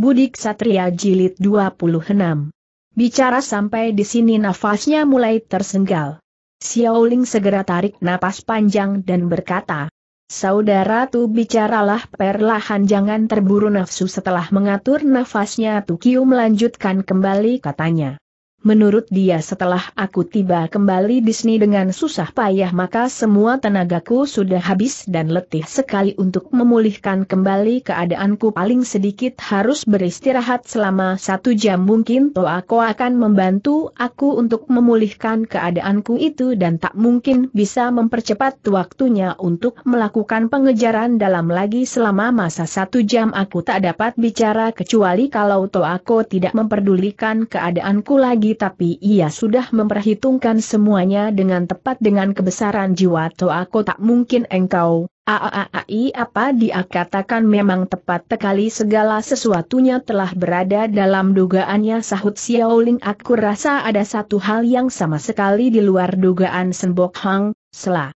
Budik Satria Jilid 26. Bicara sampai di sini nafasnya mulai tersenggal. Xiaoling segera tarik napas panjang dan berkata, Saudara tu bicaralah perlahan jangan terburu nafsu setelah mengatur nafasnya Tukiu melanjutkan kembali katanya. Menurut dia setelah aku tiba kembali di sini dengan susah payah maka semua tenagaku sudah habis dan letih sekali untuk memulihkan kembali keadaanku paling sedikit harus beristirahat selama satu jam mungkin toh aku akan membantu aku untuk memulihkan keadaanku itu dan tak mungkin bisa mempercepat waktunya untuk melakukan pengejaran dalam lagi selama masa satu jam aku tak dapat bicara kecuali kalau toh aku tidak memperdulikan keadaanku lagi tapi ia sudah memperhitungkan semuanya dengan tepat dengan kebesaran jiwa aku tak mungkin engkau, aaai apa dia katakan memang tepat sekali segala sesuatunya telah berada dalam dugaannya sahut Xiaoling aku rasa ada satu hal yang sama sekali di luar dugaan Senbok Hang, Sela.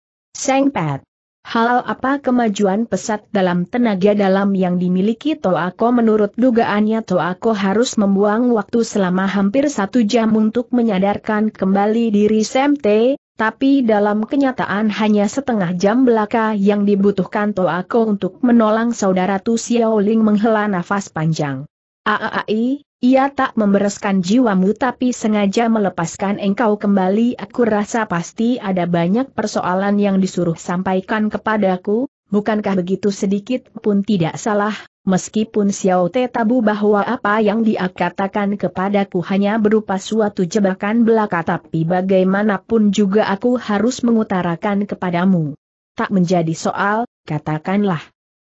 Pat. Hal apa kemajuan pesat dalam tenaga dalam yang dimiliki Toako menurut dugaannya Toako harus membuang waktu selama hampir satu jam untuk menyadarkan kembali diri Semte, tapi dalam kenyataan hanya setengah jam belaka yang dibutuhkan Toako untuk menolong saudara Tu Xiaoling menghela nafas panjang. Aai, ia tak membereskan jiwamu tapi sengaja melepaskan engkau kembali aku rasa pasti ada banyak persoalan yang disuruh sampaikan kepadaku, bukankah begitu sedikit pun tidak salah, meskipun Xiao Te tabu bahwa apa yang dia katakan kepadaku hanya berupa suatu jebakan belaka tapi bagaimanapun juga aku harus mengutarakan kepadamu. Tak menjadi soal, katakanlah.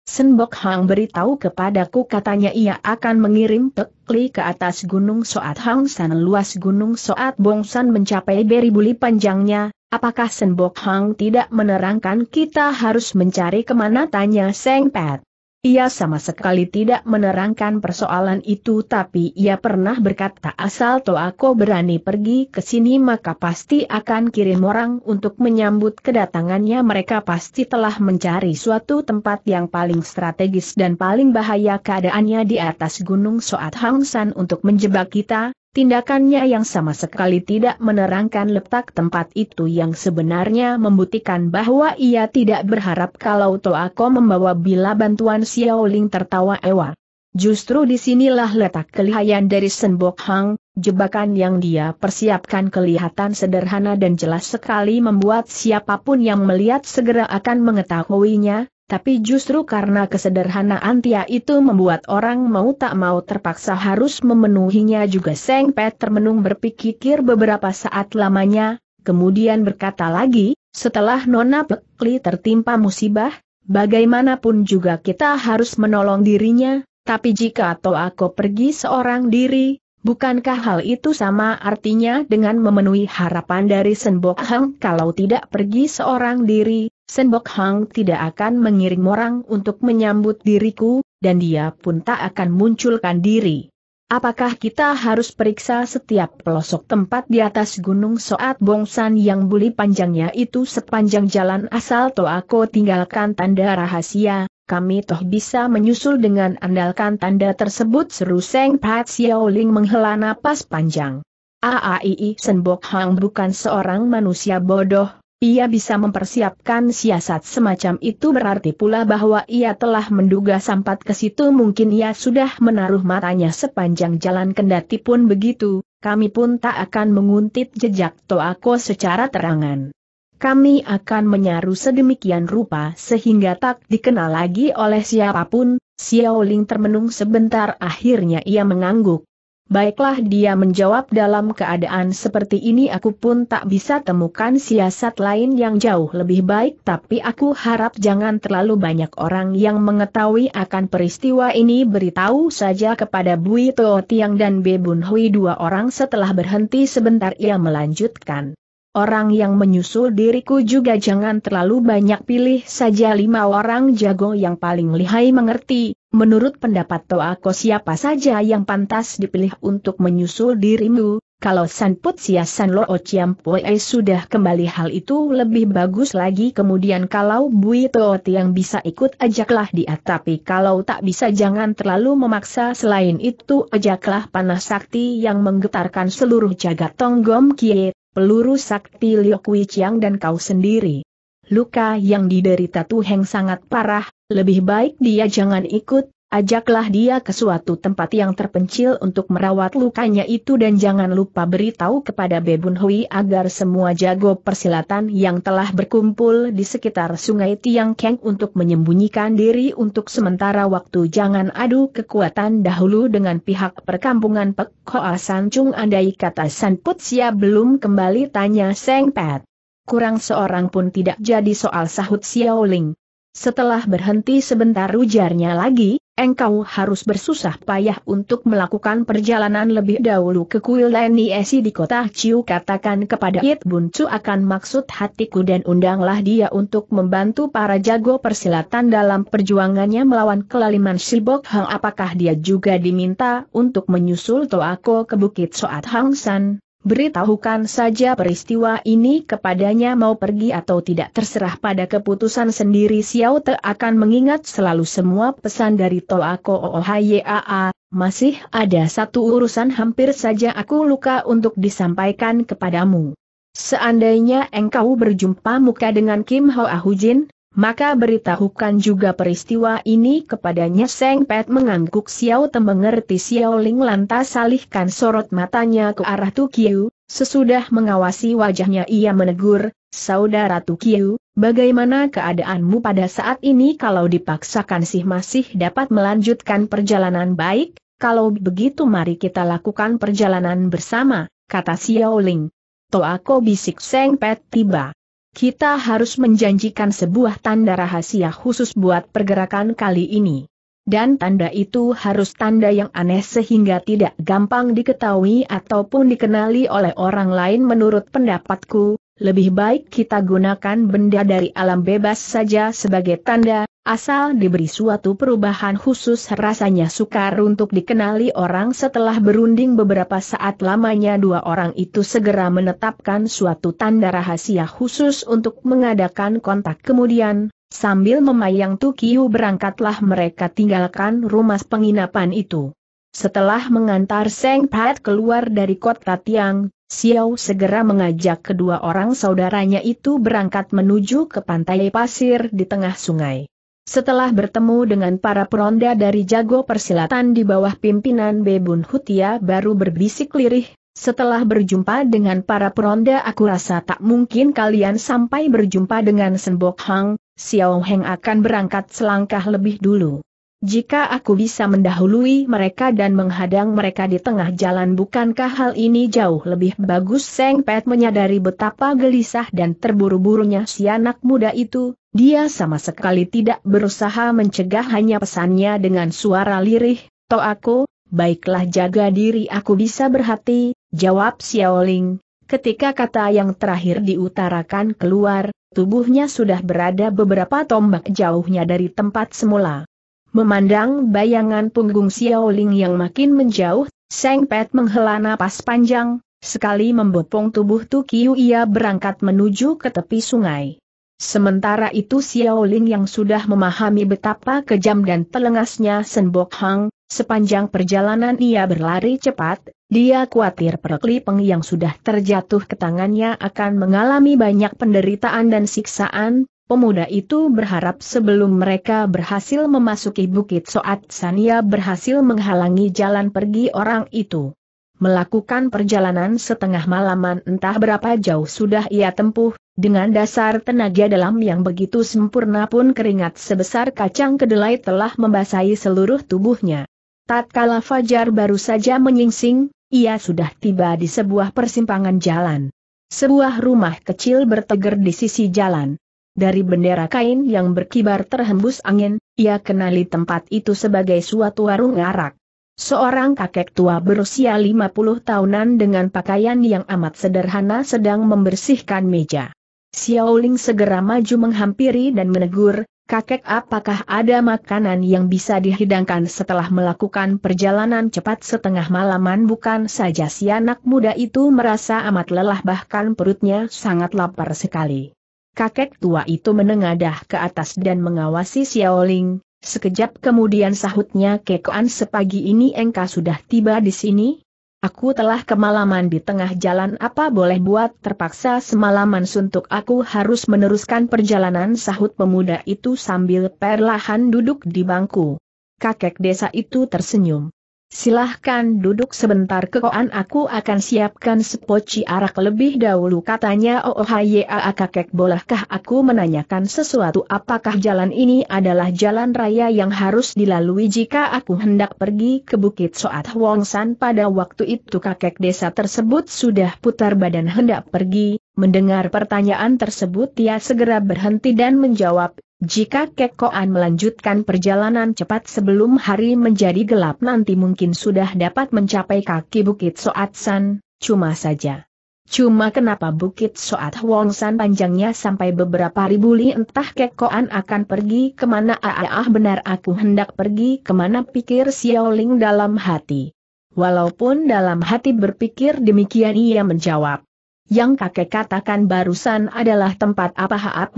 Senbok Hang beritahu kepadaku katanya ia akan mengirim Tekli ke atas Gunung Soat Hang San luas Gunung Soat Bongsan mencapai beribuli panjangnya, apakah Senbok Hang tidak menerangkan kita harus mencari kemana tanya Seng Pat. Ia sama sekali tidak menerangkan persoalan itu tapi ia pernah berkata asal to aku berani pergi ke sini maka pasti akan kirim orang untuk menyambut kedatangannya mereka pasti telah mencari suatu tempat yang paling strategis dan paling bahaya keadaannya di atas gunung Soat Hang San untuk menjebak kita, Tindakannya yang sama sekali tidak menerangkan letak tempat itu yang sebenarnya membuktikan bahwa ia tidak berharap kalau Toako membawa bila bantuan Xiao Ling tertawa ewa. Justru disinilah letak kelihayan dari Senbok Hang, jebakan yang dia persiapkan kelihatan sederhana dan jelas sekali membuat siapapun yang melihat segera akan mengetahuinya, tapi justru karena kesederhanaan Tia itu membuat orang mau tak mau terpaksa harus memenuhinya juga Seng Pet termenung berpikir beberapa saat lamanya, kemudian berkata lagi, setelah Nona Pekli tertimpa musibah, bagaimanapun juga kita harus menolong dirinya, tapi jika atau aku pergi seorang diri, bukankah hal itu sama artinya dengan memenuhi harapan dari Senbok Heng kalau tidak pergi seorang diri, Senbok Hang tidak akan mengirim orang untuk menyambut diriku, dan dia pun tak akan munculkan diri. Apakah kita harus periksa setiap pelosok tempat di atas gunung Soat Bongsan yang buli panjangnya itu sepanjang jalan asal aku tinggalkan tanda rahasia, kami toh bisa menyusul dengan andalkan tanda tersebut seru Seng Pat Xiaoling menghela napas panjang. Aai Senbok Hang bukan seorang manusia bodoh, ia bisa mempersiapkan siasat semacam itu berarti pula bahwa ia telah menduga sampat ke situ mungkin ia sudah menaruh matanya sepanjang jalan kendati pun begitu, kami pun tak akan menguntit jejak Toako secara terangan. Kami akan menyaru sedemikian rupa sehingga tak dikenal lagi oleh siapapun, Xiao Ling termenung sebentar akhirnya ia mengangguk, Baiklah dia menjawab dalam keadaan seperti ini aku pun tak bisa temukan siasat lain yang jauh lebih baik tapi aku harap jangan terlalu banyak orang yang mengetahui akan peristiwa ini beritahu saja kepada Bui Tio Tiang dan Be Hui dua orang setelah berhenti sebentar ia melanjutkan. Orang yang menyusul diriku juga jangan terlalu banyak pilih saja lima orang jago yang paling lihai mengerti, Menurut pendapat Toako siapa saja yang pantas dipilih untuk menyusul dirimu, kalau Sanput Siasan Lo Chiampue sudah kembali hal itu lebih bagus lagi kemudian kalau Bui Toa yang bisa ikut ajaklah dia tapi kalau tak bisa jangan terlalu memaksa selain itu ajaklah panah sakti yang menggetarkan seluruh jagat Tonggom Kie, peluru sakti Liok Wiciang dan kau sendiri. Luka yang diderita Heng sangat parah, lebih baik dia jangan ikut, ajaklah dia ke suatu tempat yang terpencil untuk merawat lukanya itu dan jangan lupa beritahu kepada Bebun Hui agar semua jago persilatan yang telah berkumpul di sekitar sungai Tiang Keng untuk menyembunyikan diri untuk sementara waktu jangan adu kekuatan dahulu dengan pihak perkampungan Pek Hoa San Chung andai kata San Putsia belum kembali tanya Seng Pat. Kurang seorang pun tidak jadi soal sahut Xiaoling. Setelah berhenti sebentar ujarnya lagi, engkau harus bersusah payah untuk melakukan perjalanan lebih dahulu ke kuil Niesi di kota Ciu katakan kepada Yit Bun Chu akan maksud hatiku dan undanglah dia untuk membantu para jago persilatan dalam perjuangannya melawan kelaliman Shibok Hang apakah dia juga diminta untuk menyusul Toako ke Bukit Soat Hang San? beritahukan saja peristiwa ini kepadanya mau pergi atau tidak terserah pada keputusan sendiri Xiao Te akan mengingat selalu semua pesan dari Toako Ohayaa, masih ada satu urusan hampir saja aku luka untuk disampaikan kepadamu. Seandainya engkau berjumpa muka dengan Kim Hoa Hujin, maka beritahukan juga peristiwa ini kepadanya Seng Pet mengangguk Xiao Tem mengerti Xiao Ling lantas salihkan sorot matanya ke arah Tukiu, sesudah mengawasi wajahnya ia menegur, Saudara Tukiu, bagaimana keadaanmu pada saat ini kalau dipaksakan sih masih dapat melanjutkan perjalanan baik, kalau begitu mari kita lakukan perjalanan bersama, kata Xiao Ling. Toako bisik Seng Pet tiba kita harus menjanjikan sebuah tanda rahasia khusus buat pergerakan kali ini. Dan tanda itu harus tanda yang aneh sehingga tidak gampang diketahui ataupun dikenali oleh orang lain menurut pendapatku, lebih baik kita gunakan benda dari alam bebas saja sebagai tanda, asal diberi suatu perubahan khusus rasanya sukar untuk dikenali orang setelah berunding beberapa saat lamanya dua orang itu segera menetapkan suatu tanda rahasia khusus untuk mengadakan kontak kemudian, sambil memayang Tukiu berangkatlah mereka tinggalkan rumah penginapan itu. Setelah mengantar Seng Pat keluar dari kota Tiang, Xiao segera mengajak kedua orang saudaranya itu berangkat menuju ke pantai pasir di tengah sungai. Setelah bertemu dengan para peronda dari jago persilatan di bawah pimpinan Bebun Hutia baru berbisik lirih, setelah berjumpa dengan para peronda aku rasa tak mungkin kalian sampai berjumpa dengan Senbok Hang, Xiao Heng akan berangkat selangkah lebih dulu. Jika aku bisa mendahului mereka dan menghadang mereka di tengah jalan bukankah hal ini jauh lebih bagus Seng Pet menyadari betapa gelisah dan terburu-burunya si anak muda itu, dia sama sekali tidak berusaha mencegah hanya pesannya dengan suara lirih, To aku, baiklah jaga diri aku bisa berhati, jawab Xiaoling. Ketika kata yang terakhir diutarakan keluar, tubuhnya sudah berada beberapa tombak jauhnya dari tempat semula. Memandang bayangan punggung Xiaoling yang makin menjauh, Seng Pet menghela napas panjang, sekali membopong tubuh Tukiu ia berangkat menuju ke tepi sungai. Sementara itu Xiaoling yang sudah memahami betapa kejam dan telengasnya Senbok Hang, sepanjang perjalanan ia berlari cepat, dia khawatir perkelipeng yang sudah terjatuh ke tangannya akan mengalami banyak penderitaan dan siksaan, Pemuda itu berharap sebelum mereka berhasil memasuki Bukit Soat Sania berhasil menghalangi jalan pergi orang itu. Melakukan perjalanan setengah malaman entah berapa jauh sudah ia tempuh, dengan dasar tenaga dalam yang begitu sempurna pun keringat sebesar kacang kedelai telah membasahi seluruh tubuhnya. Tatkala Fajar baru saja menyingsing, ia sudah tiba di sebuah persimpangan jalan. Sebuah rumah kecil bertegar di sisi jalan. Dari bendera kain yang berkibar terhembus angin, ia kenali tempat itu sebagai suatu warung arak. Seorang kakek tua berusia 50 tahunan dengan pakaian yang amat sederhana sedang membersihkan meja. Xiaoling segera maju menghampiri dan menegur, kakek apakah ada makanan yang bisa dihidangkan setelah melakukan perjalanan cepat setengah malaman bukan saja si anak muda itu merasa amat lelah bahkan perutnya sangat lapar sekali. Kakek tua itu menengadah ke atas dan mengawasi Xiaoling, sekejap kemudian sahutnya Kekoan sepagi ini engkau sudah tiba di sini? Aku telah kemalaman di tengah jalan apa boleh buat terpaksa semalaman suntuk aku harus meneruskan perjalanan sahut pemuda itu sambil perlahan duduk di bangku. Kakek desa itu tersenyum. Silahkan duduk sebentar kekoan aku akan siapkan sepoci arak lebih dahulu katanya Oh Oohyaa ah, kakek bolehkah aku menanyakan sesuatu apakah jalan ini adalah jalan raya yang harus dilalui jika aku hendak pergi ke Bukit Soat Wongsan pada waktu itu kakek desa tersebut sudah putar badan hendak pergi, mendengar pertanyaan tersebut ia segera berhenti dan menjawab jika Kekoan melanjutkan perjalanan cepat sebelum hari menjadi gelap nanti mungkin sudah dapat mencapai kaki Bukit Soat San, cuma saja. Cuma kenapa Bukit Soat Wong San panjangnya sampai beberapa ribu li entah Kekoan akan pergi kemana ah benar aku hendak pergi kemana pikir Xiaoling dalam hati. Walaupun dalam hati berpikir demikian ia menjawab. Yang kakek katakan barusan adalah tempat apa haap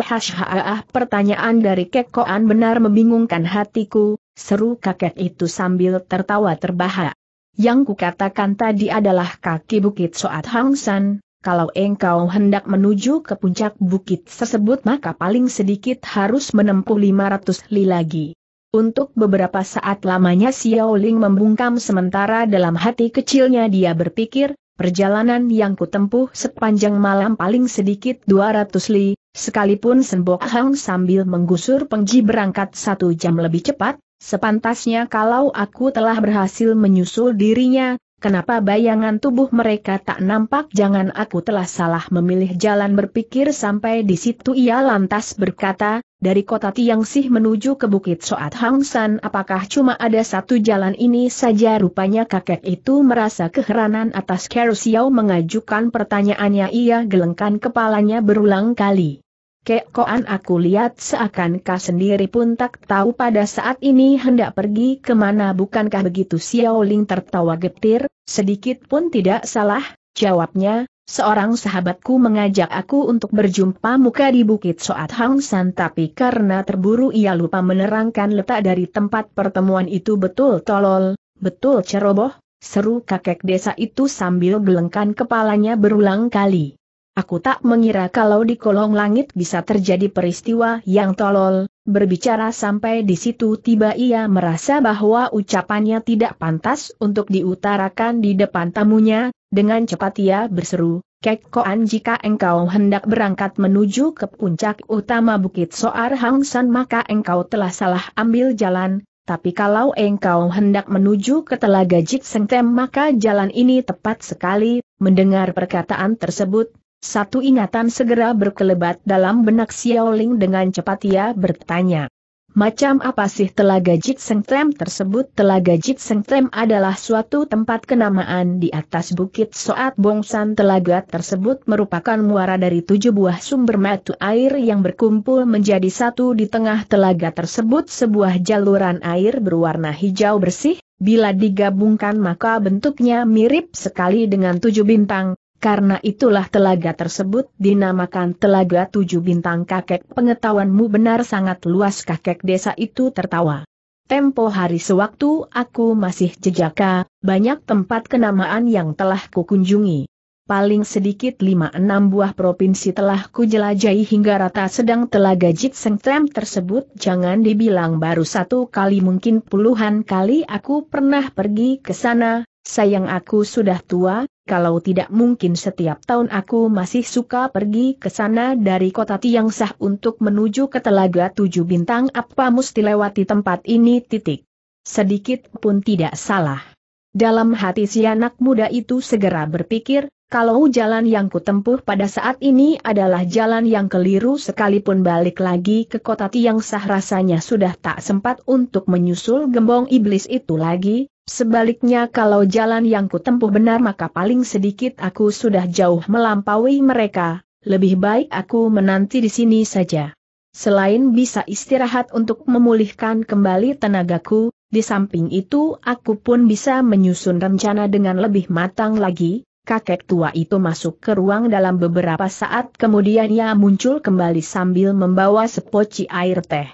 pertanyaan dari kekoan benar membingungkan hatiku, seru kakek itu sambil tertawa terbahak. Yang kukatakan tadi adalah kaki bukit Soat Hang San, kalau engkau hendak menuju ke puncak bukit tersebut maka paling sedikit harus menempuh 500 li lagi. Untuk beberapa saat lamanya Xiao Ling membungkam sementara dalam hati kecilnya dia berpikir, Perjalanan yang kutempuh sepanjang malam paling sedikit 200 li, sekalipun Sembok Hang sambil menggusur pengji berangkat satu jam lebih cepat, sepantasnya kalau aku telah berhasil menyusul dirinya, Kenapa bayangan tubuh mereka tak nampak? Jangan aku telah salah memilih jalan berpikir sampai di situ ia lantas berkata, dari kota Tiangsih menuju ke Bukit Soat Hang San apakah cuma ada satu jalan ini saja rupanya kakek itu merasa keheranan atas Kerusiau mengajukan pertanyaannya ia gelengkan kepalanya berulang kali. Kek koan aku lihat seakan kau sendiri pun tak tahu pada saat ini hendak pergi kemana bukankah begitu Xiao Ling tertawa getir, sedikit pun tidak salah, jawabnya, seorang sahabatku mengajak aku untuk berjumpa muka di Bukit Soat Hang San tapi karena terburu ia lupa menerangkan letak dari tempat pertemuan itu betul tolol, betul ceroboh, seru kakek desa itu sambil gelengkan kepalanya berulang kali. Aku tak mengira kalau di kolong langit bisa terjadi peristiwa yang tolol, berbicara sampai di situ tiba ia merasa bahwa ucapannya tidak pantas untuk diutarakan di depan tamunya, dengan cepat ia berseru, Kek Koan jika engkau hendak berangkat menuju ke puncak utama Bukit Soar Hangsan maka engkau telah salah ambil jalan, tapi kalau engkau hendak menuju ke Telaga Jik Sengtem maka jalan ini tepat sekali, mendengar perkataan tersebut, satu ingatan segera berkelebat dalam benak Xiao Ling dengan cepat ia bertanya. Macam apa sih Telaga Jitsengtlem tersebut? Telaga Jitsengtlem adalah suatu tempat kenamaan di atas bukit Soat Bongsan. Telaga tersebut merupakan muara dari tujuh buah sumber mata air yang berkumpul menjadi satu di tengah telaga tersebut sebuah jaluran air berwarna hijau bersih, bila digabungkan maka bentuknya mirip sekali dengan tujuh bintang, karena itulah telaga tersebut dinamakan Telaga Tujuh Bintang Kakek pengetahuanmu benar sangat luas kakek desa itu tertawa. Tempo hari sewaktu aku masih jejaka, banyak tempat kenamaan yang telah kukunjungi. Paling sedikit lima 6 buah provinsi telah kujelajahi hingga rata sedang telaga Jitseng trem tersebut jangan dibilang baru satu kali mungkin puluhan kali aku pernah pergi ke sana, sayang aku sudah tua, kalau tidak mungkin setiap tahun aku masih suka pergi ke sana dari kota Sah untuk menuju ke Telaga Tujuh Bintang apa mesti lewati tempat ini titik. Sedikit pun tidak salah. Dalam hati si anak muda itu segera berpikir, kalau jalan yang kutempuh pada saat ini adalah jalan yang keliru sekalipun balik lagi ke kota Sah rasanya sudah tak sempat untuk menyusul gembong iblis itu lagi, Sebaliknya kalau jalan yang kutempuh benar maka paling sedikit aku sudah jauh melampaui mereka, lebih baik aku menanti di sini saja. Selain bisa istirahat untuk memulihkan kembali tenagaku, di samping itu aku pun bisa menyusun rencana dengan lebih matang lagi, Kakek tua itu masuk ke ruang dalam beberapa saat kemudian ia muncul kembali sambil membawa sepoci air teh.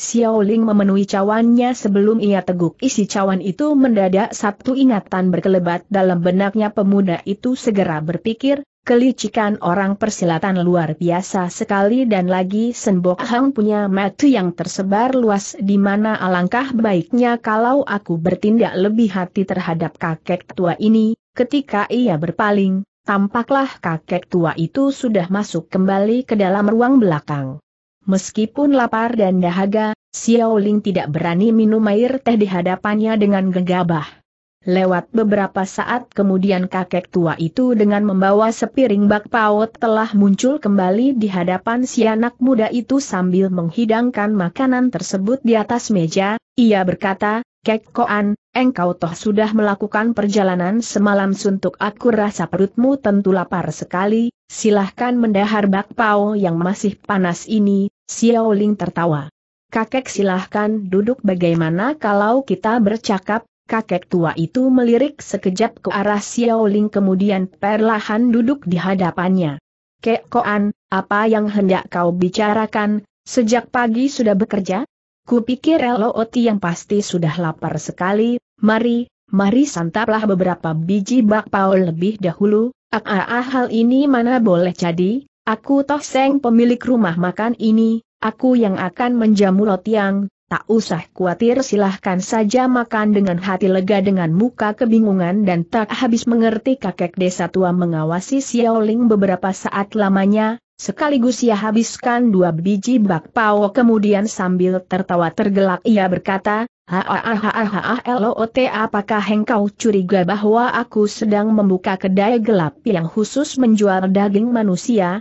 Xiao Ling memenuhi cawannya sebelum ia teguk isi cawan itu mendadak satu ingatan berkelebat dalam benaknya pemuda itu segera berpikir, kelicikan orang persilatan luar biasa sekali dan lagi Senbok Hang punya metu yang tersebar luas di mana alangkah baiknya kalau aku bertindak lebih hati terhadap kakek tua ini, ketika ia berpaling, tampaklah kakek tua itu sudah masuk kembali ke dalam ruang belakang. Meskipun lapar dan dahaga, Xiao Ling tidak berani minum air teh di hadapannya dengan gegabah. Lewat beberapa saat kemudian kakek tua itu dengan membawa sepiring bakpao telah muncul kembali di hadapan si anak muda itu sambil menghidangkan makanan tersebut di atas meja, ia berkata, Kek Koan, engkau toh sudah melakukan perjalanan semalam suntuk aku rasa perutmu tentu lapar sekali, silahkan mendahar bakpao yang masih panas ini, Xiao Ling tertawa. Kakek silahkan duduk bagaimana kalau kita bercakap, kakek tua itu melirik sekejap ke arah Xiao Ling kemudian perlahan duduk di hadapannya. Kek Koan, apa yang hendak kau bicarakan, sejak pagi sudah bekerja? Kupikir Lot yang pasti sudah lapar sekali, mari, mari santaplah beberapa biji bakpao lebih dahulu, ah, ah, ah hal ini mana boleh jadi, aku toh seng pemilik rumah makan ini, aku yang akan menjamu Lotiang, tak usah khawatir silahkan saja makan dengan hati lega dengan muka kebingungan dan tak habis mengerti kakek desa tua mengawasi Xiaoling beberapa saat lamanya, Sekaligus ia habiskan dua biji bakpao kemudian sambil tertawa tergelak ia berkata, Haahahahahloot apakah engkau curiga bahwa aku sedang membuka kedai gelap yang khusus menjual daging manusia?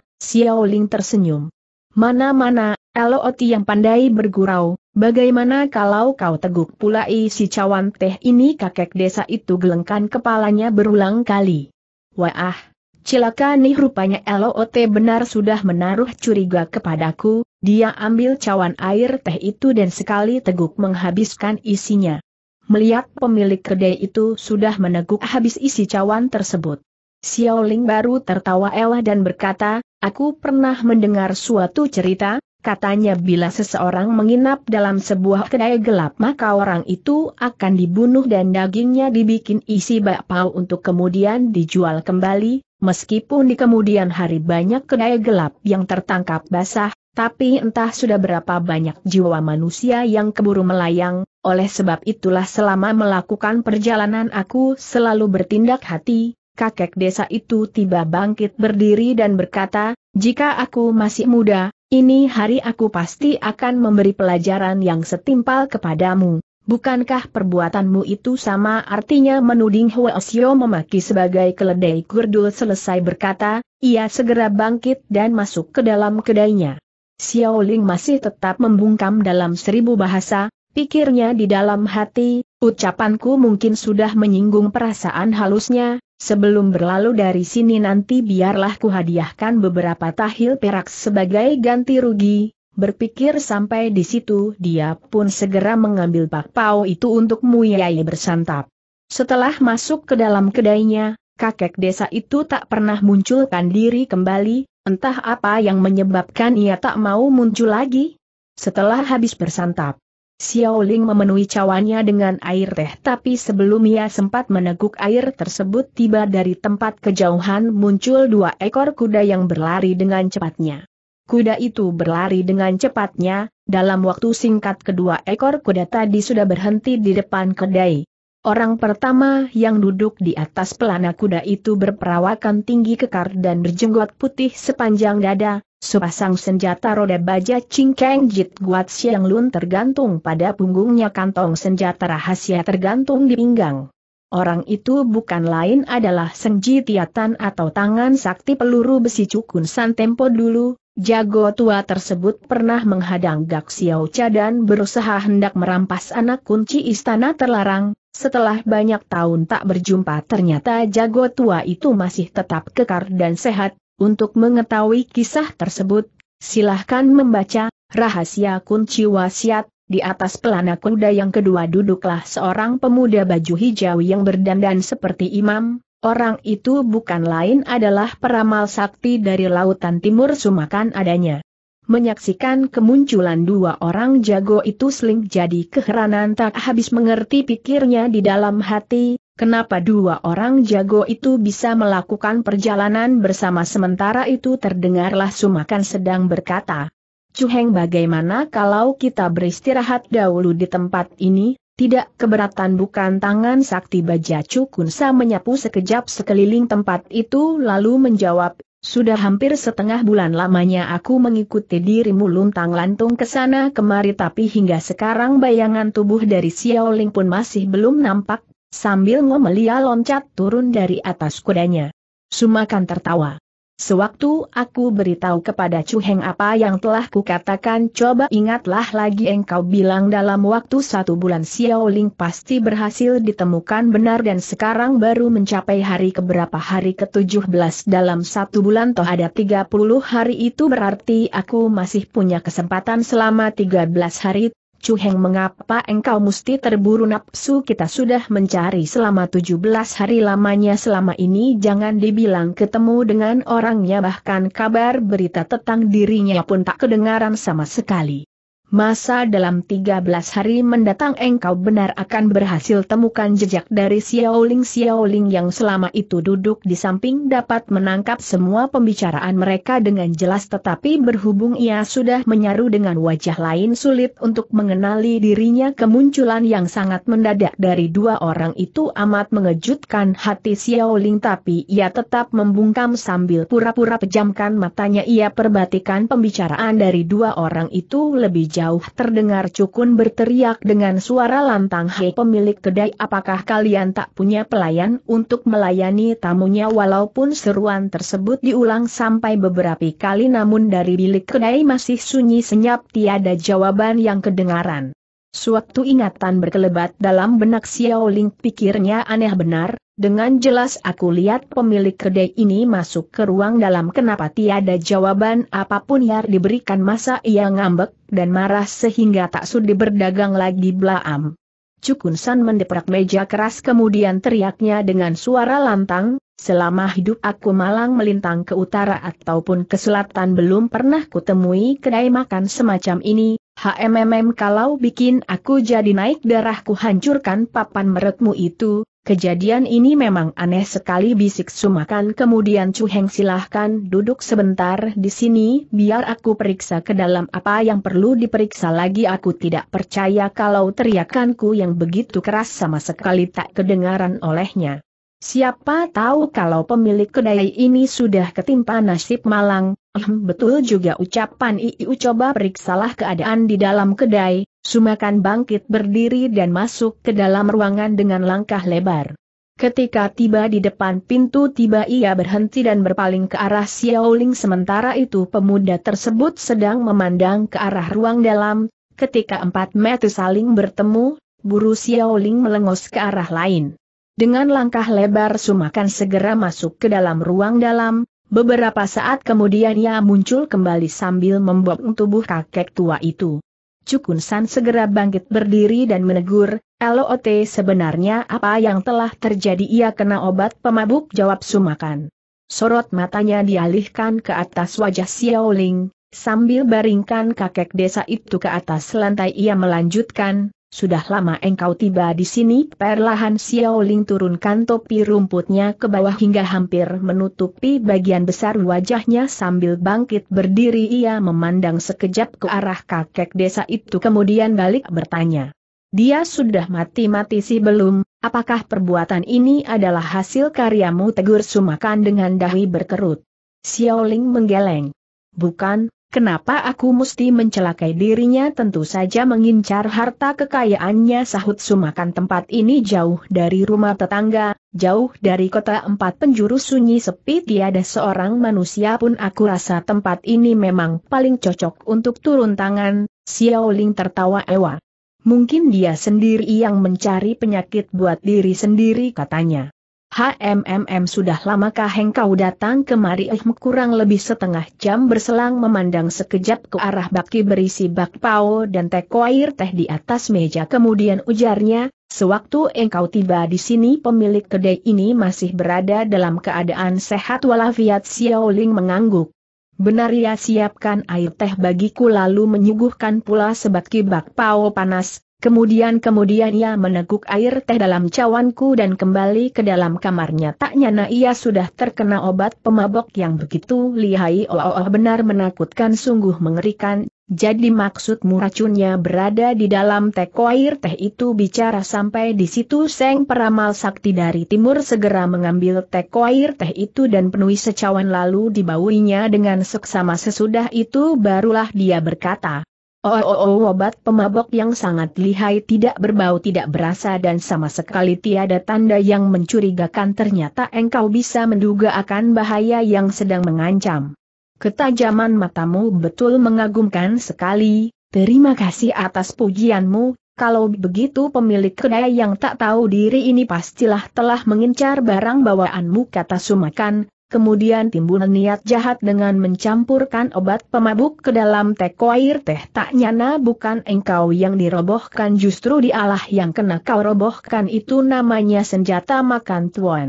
ling tersenyum. Mana-mana, Loot yang pandai bergurau, bagaimana kalau kau teguk pula isi cawan teh ini kakek desa itu gelengkan kepalanya berulang kali. Wah, Cilaka nih rupanya LOT benar sudah menaruh curiga kepadaku, dia ambil cawan air teh itu dan sekali teguk menghabiskan isinya. Melihat pemilik kedai itu sudah meneguk habis isi cawan tersebut. Xiao Ling baru tertawa elah dan berkata, aku pernah mendengar suatu cerita, Katanya bila seseorang menginap dalam sebuah kedai gelap maka orang itu akan dibunuh dan dagingnya dibikin isi bakpao untuk kemudian dijual kembali, meskipun di kemudian hari banyak kedai gelap yang tertangkap basah, tapi entah sudah berapa banyak jiwa manusia yang keburu melayang, oleh sebab itulah selama melakukan perjalanan aku selalu bertindak hati, kakek desa itu tiba bangkit berdiri dan berkata, jika aku masih muda, ini hari aku pasti akan memberi pelajaran yang setimpal kepadamu. Bukankah perbuatanmu itu sama artinya menuding Huosio memaki sebagai keledai gurdul selesai berkata, ia segera bangkit dan masuk ke dalam kedainya. Xiao Ling masih tetap membungkam dalam seribu bahasa, Pikirnya di dalam hati, ucapanku mungkin sudah menyinggung perasaan halusnya, sebelum berlalu dari sini nanti biarlah ku hadiahkan beberapa tahil perak sebagai ganti rugi, Berpikir sampai di situ dia pun segera mengambil bakpao itu untuk Muyai bersantap. Setelah masuk ke dalam kedainya, kakek desa itu tak pernah munculkan diri kembali, entah apa yang menyebabkan ia tak mau muncul lagi. Setelah habis bersantap, Xiaoling memenuhi cawannya dengan air teh tapi sebelum ia sempat meneguk air tersebut tiba dari tempat kejauhan muncul dua ekor kuda yang berlari dengan cepatnya. Kuda itu berlari dengan cepatnya, dalam waktu singkat kedua ekor kuda tadi sudah berhenti di depan kedai. Orang pertama yang duduk di atas pelana kuda itu berperawakan tinggi kekar dan berjenggot putih sepanjang dada, Sepasang senjata roda baja cingkeng Jit Guat Siang Lun tergantung pada punggungnya kantong senjata rahasia tergantung di pinggang. Orang itu bukan lain adalah Seng Tiatan atau tangan sakti peluru besi cukun san tempo dulu, jago tua tersebut pernah menghadang Gak Xiao Cha dan berusaha hendak merampas anak kunci istana terlarang, setelah banyak tahun tak berjumpa ternyata jago tua itu masih tetap kekar dan sehat, untuk mengetahui kisah tersebut, silahkan membaca Rahasia Kunci Wasiat, di atas pelana kuda yang kedua duduklah seorang pemuda baju hijau yang berdandan seperti imam, orang itu bukan lain adalah peramal sakti dari lautan timur Sumakan adanya. Menyaksikan kemunculan dua orang jago itu seling jadi keheranan tak habis mengerti pikirnya di dalam hati, Kenapa dua orang jago itu bisa melakukan perjalanan bersama sementara itu terdengarlah Sumakan sedang berkata. Cuheng bagaimana kalau kita beristirahat dahulu di tempat ini, tidak keberatan bukan tangan sakti baja Cukunsa menyapu sekejap sekeliling tempat itu lalu menjawab, sudah hampir setengah bulan lamanya aku mengikuti dirimu luntang lantung ke sana kemari tapi hingga sekarang bayangan tubuh dari Xiaoling pun masih belum nampak Sambil ngomelia, loncat turun dari atas kudanya. Sumakan tertawa. Sewaktu aku beritahu kepada Chu Heng apa yang telah kukatakan coba ingatlah lagi engkau bilang dalam waktu satu bulan Xiao Ling pasti berhasil ditemukan benar dan sekarang baru mencapai hari keberapa hari ke-17 dalam satu bulan toh ada 30 hari itu berarti aku masih punya kesempatan selama 13 hari Cuheng mengapa engkau mesti terburu nafsu kita sudah mencari selama 17 hari lamanya selama ini jangan dibilang ketemu dengan orangnya bahkan kabar berita tentang dirinya pun tak kedengaran sama sekali. Masa dalam 13 hari mendatang engkau benar akan berhasil temukan jejak dari Xiaoling Xiaoling yang selama itu duduk di samping dapat menangkap semua pembicaraan mereka dengan jelas tetapi berhubung ia sudah menyaru dengan wajah lain sulit untuk mengenali dirinya kemunculan yang sangat mendadak dari dua orang itu amat mengejutkan hati Xiaoling tapi ia tetap membungkam sambil pura-pura pejamkan matanya ia perbatikan pembicaraan dari dua orang itu lebih jauh terdengar Cukun berteriak dengan suara lantang Hei pemilik kedai apakah kalian tak punya pelayan untuk melayani tamunya walaupun seruan tersebut diulang sampai beberapa kali namun dari bilik kedai masih sunyi senyap tiada jawaban yang kedengaran. Suatu ingatan berkelebat dalam benak Xiao Ling pikirnya aneh benar, dengan jelas aku lihat pemilik kedai ini masuk ke ruang dalam kenapa tiada jawaban apapun yang diberikan masa ia ngambek dan marah sehingga tak sudi berdagang lagi belaam. Cukun San mendeprak meja keras kemudian teriaknya dengan suara lantang, selama hidup aku malang melintang ke utara ataupun ke selatan belum pernah kutemui kedai makan semacam ini, HMMM kalau bikin aku jadi naik darahku hancurkan papan meretmu itu, kejadian ini memang aneh sekali bisik sumakan kemudian Chu Heng silahkan duduk sebentar di sini biar aku periksa ke dalam apa yang perlu diperiksa lagi aku tidak percaya kalau teriakanku yang begitu keras sama sekali tak kedengaran olehnya. Siapa tahu kalau pemilik kedai ini sudah ketimpa nasib malang, betul juga ucapan Iu coba periksalah keadaan di dalam kedai, Sumakan bangkit berdiri dan masuk ke dalam ruangan dengan langkah lebar. Ketika tiba di depan pintu tiba ia berhenti dan berpaling ke arah Xiaoling sementara itu pemuda tersebut sedang memandang ke arah ruang dalam, ketika empat mata saling bertemu, buru Xiaoling melengos ke arah lain. Dengan langkah lebar Sumakan segera masuk ke dalam ruang dalam, Beberapa saat kemudian ia muncul kembali sambil membuang tubuh kakek tua itu. Cukun San segera bangkit berdiri dan menegur, LOT sebenarnya apa yang telah terjadi ia kena obat pemabuk jawab Sumakan. Sorot matanya dialihkan ke atas wajah Xiaoling, sambil baringkan kakek desa itu ke atas lantai ia melanjutkan, sudah lama engkau tiba di sini perlahan Xiaoling turunkan topi rumputnya ke bawah hingga hampir menutupi bagian besar wajahnya sambil bangkit berdiri ia memandang sekejap ke arah kakek desa itu kemudian balik bertanya. Dia sudah mati-mati sih belum, apakah perbuatan ini adalah hasil karyamu tegur sumakan dengan dahi berkerut. Xiaoling menggeleng. Bukan, Kenapa aku mesti mencelakai dirinya tentu saja mengincar harta kekayaannya sahut sumakan tempat ini jauh dari rumah tetangga, jauh dari kota empat penjuru sunyi sepi tiada seorang manusia pun aku rasa tempat ini memang paling cocok untuk turun tangan, Xiaoling tertawa ewa. Mungkin dia sendiri yang mencari penyakit buat diri sendiri katanya. HMMM sudah lamakah engkau datang kemari eh kurang lebih setengah jam berselang memandang sekejap ke arah baki berisi bakpao dan teko air teh di atas meja kemudian ujarnya, sewaktu engkau tiba di sini pemilik kedai ini masih berada dalam keadaan sehat walafiat Xiaoling mengangguk. Benar ya siapkan air teh bagiku lalu menyuguhkan pula sebaki bakpao panas, Kemudian-kemudian ia meneguk air teh dalam cawanku dan kembali ke dalam kamarnya. Tak nyana ia sudah terkena obat pemabok yang begitu lihai. Oh, oh, oh benar menakutkan sungguh mengerikan. Jadi maksudmu racunnya berada di dalam teko air teh itu bicara sampai di situ Seng Peramal Sakti dari timur segera mengambil teko air teh itu dan penuhi secawan lalu dibauinya dengan seksama sesudah itu barulah dia berkata. Oh, oh, oh, obat pemabok yang sangat lihai tidak berbau tidak berasa dan sama sekali tiada tanda yang mencurigakan ternyata engkau bisa menduga akan bahaya yang sedang mengancam. Ketajaman matamu betul mengagumkan sekali, terima kasih atas pujianmu, kalau begitu pemilik kedai yang tak tahu diri ini pastilah telah mengincar barang bawaanmu kata Sumakan, kemudian timbul niat jahat dengan mencampurkan obat pemabuk ke dalam teko air teh tak nyana bukan engkau yang dirobohkan justru dialah yang kena kau robohkan itu namanya senjata makan tuan.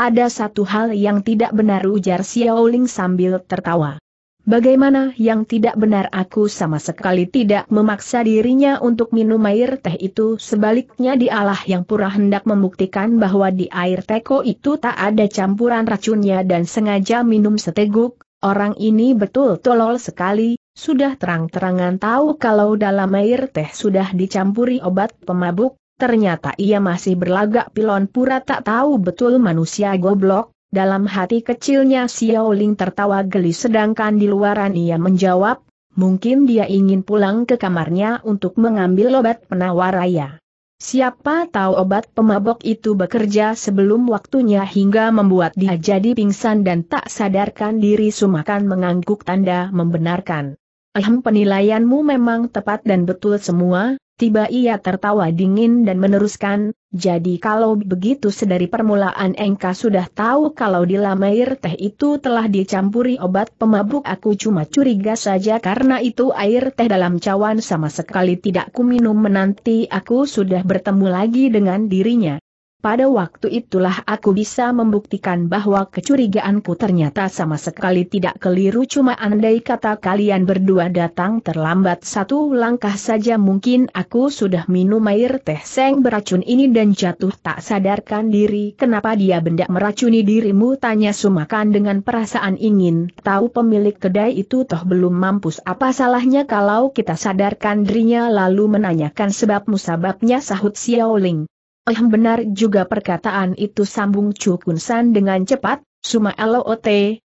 Ada satu hal yang tidak benar ujar Xiaoling sambil tertawa. Bagaimana yang tidak benar aku sama sekali tidak memaksa dirinya untuk minum air teh itu sebaliknya dialah yang pura hendak membuktikan bahwa di air teko itu tak ada campuran racunnya dan sengaja minum seteguk, orang ini betul tolol sekali, sudah terang-terangan tahu kalau dalam air teh sudah dicampuri obat pemabuk, ternyata ia masih berlagak pilon pura tak tahu betul manusia goblok, dalam hati kecilnya Xiao Ling tertawa geli sedangkan di luaran ia menjawab, mungkin dia ingin pulang ke kamarnya untuk mengambil obat penawar raya. Siapa tahu obat pemabok itu bekerja sebelum waktunya hingga membuat dia jadi pingsan dan tak sadarkan diri sumakan mengangguk tanda membenarkan. Alhamdulillah penilaianmu memang tepat dan betul semua, Tiba ia tertawa dingin dan meneruskan, jadi kalau begitu sedari permulaan engka sudah tahu kalau di lamair teh itu telah dicampuri obat pemabuk aku cuma curiga saja karena itu air teh dalam cawan sama sekali tidak kuminum. menanti aku sudah bertemu lagi dengan dirinya. Pada waktu itulah aku bisa membuktikan bahwa kecurigaanku ternyata sama sekali tidak keliru cuma andai kata kalian berdua datang terlambat satu langkah saja mungkin aku sudah minum air teh seng beracun ini dan jatuh tak sadarkan diri kenapa dia benda meracuni dirimu tanya sumakan dengan perasaan ingin tahu pemilik kedai itu toh belum mampus apa salahnya kalau kita sadarkan dirinya lalu menanyakan sebab musababnya sahut Ling. Eh hmm, benar juga perkataan itu sambung San dengan cepat, Suma LOT,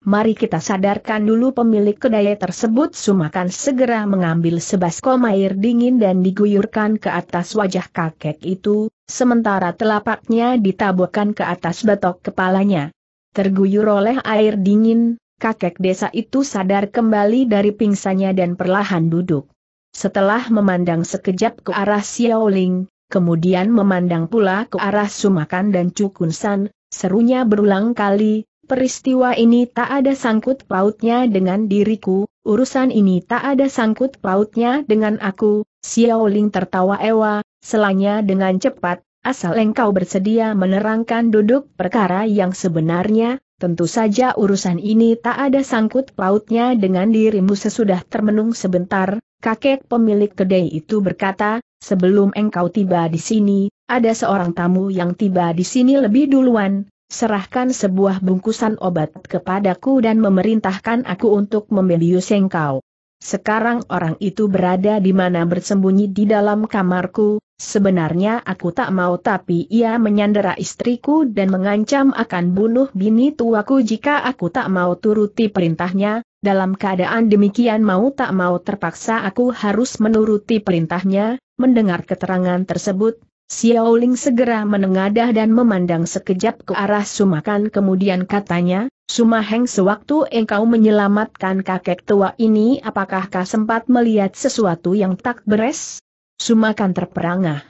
mari kita sadarkan dulu pemilik kedai tersebut Suma Sumakan segera mengambil sebaskom air dingin dan diguyurkan ke atas wajah kakek itu, sementara telapaknya ditaburkan ke atas batok kepalanya. Terguyur oleh air dingin, kakek desa itu sadar kembali dari pingsannya dan perlahan duduk. Setelah memandang sekejap ke arah Xiaoling, kemudian memandang pula ke arah Sumakan dan Cukunsan, serunya berulang kali, peristiwa ini tak ada sangkut pautnya dengan diriku, urusan ini tak ada sangkut pautnya dengan aku, Xiaoling tertawa ewa, selanya dengan cepat, asal engkau bersedia menerangkan duduk perkara yang sebenarnya, Tentu saja urusan ini tak ada sangkut pautnya dengan dirimu sesudah termenung sebentar, kakek pemilik kedai itu berkata, sebelum engkau tiba di sini, ada seorang tamu yang tiba di sini lebih duluan, serahkan sebuah bungkusan obat kepadaku dan memerintahkan aku untuk membelius engkau. Sekarang orang itu berada di mana bersembunyi di dalam kamarku, sebenarnya aku tak mau tapi ia menyandera istriku dan mengancam akan bunuh bini tuaku jika aku tak mau turuti perintahnya, dalam keadaan demikian mau tak mau terpaksa aku harus menuruti perintahnya, mendengar keterangan tersebut, Xiaoling segera menengadah dan memandang sekejap ke arah Sumakan kemudian katanya, Sumaheng sewaktu engkau menyelamatkan kakek tua ini apakah kau sempat melihat sesuatu yang tak beres? Sumakan terperangah.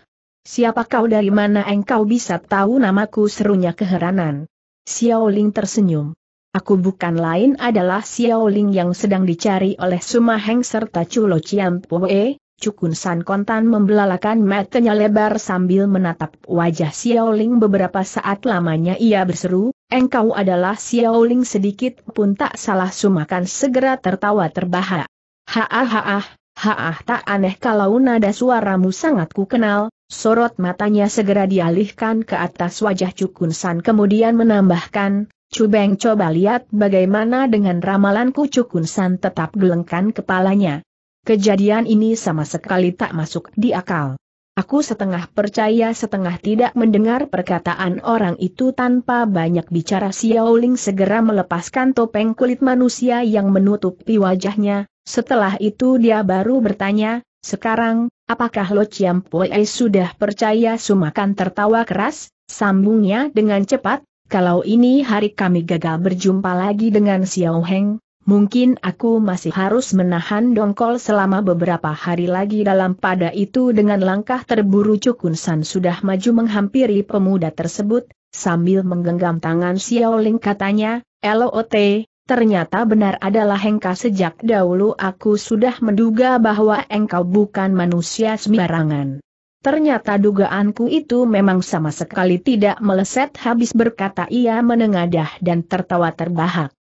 Siapa kau dari mana engkau bisa tahu namaku serunya keheranan? Xiaoling tersenyum. Aku bukan lain adalah Xiaoling yang sedang dicari oleh Sumaheng serta Chulo Chiam Poe, Cukun San Kontan membelalakan matanya lebar sambil menatap wajah Ling beberapa saat lamanya ia berseru, engkau adalah Ling sedikit pun tak salah sumakan segera tertawa terbahak. Haah haah, haah tak aneh kalau nada suaramu sangat ku kenal, sorot matanya segera dialihkan ke atas wajah Cukun San kemudian menambahkan, Cubeng coba lihat bagaimana dengan ramalanku Cukun San tetap gelengkan kepalanya. Kejadian ini sama sekali tak masuk di akal. Aku setengah percaya setengah tidak mendengar perkataan orang itu tanpa banyak bicara Xiao Ling segera melepaskan topeng kulit manusia yang menutupi wajahnya, setelah itu dia baru bertanya, sekarang, apakah Lo Chiam Pue sudah percaya Sumakan tertawa keras, sambungnya dengan cepat, kalau ini hari kami gagal berjumpa lagi dengan Xiao Heng, Mungkin aku masih harus menahan dongkol selama beberapa hari lagi dalam pada itu dengan langkah terburu Cukun San sudah maju menghampiri pemuda tersebut, sambil menggenggam tangan Xiao Ling katanya, LOT, ternyata benar adalah Hengka sejak dahulu aku sudah menduga bahwa engkau bukan manusia sembarangan. Ternyata dugaanku itu memang sama sekali tidak meleset habis berkata ia menengadah dan tertawa terbahak.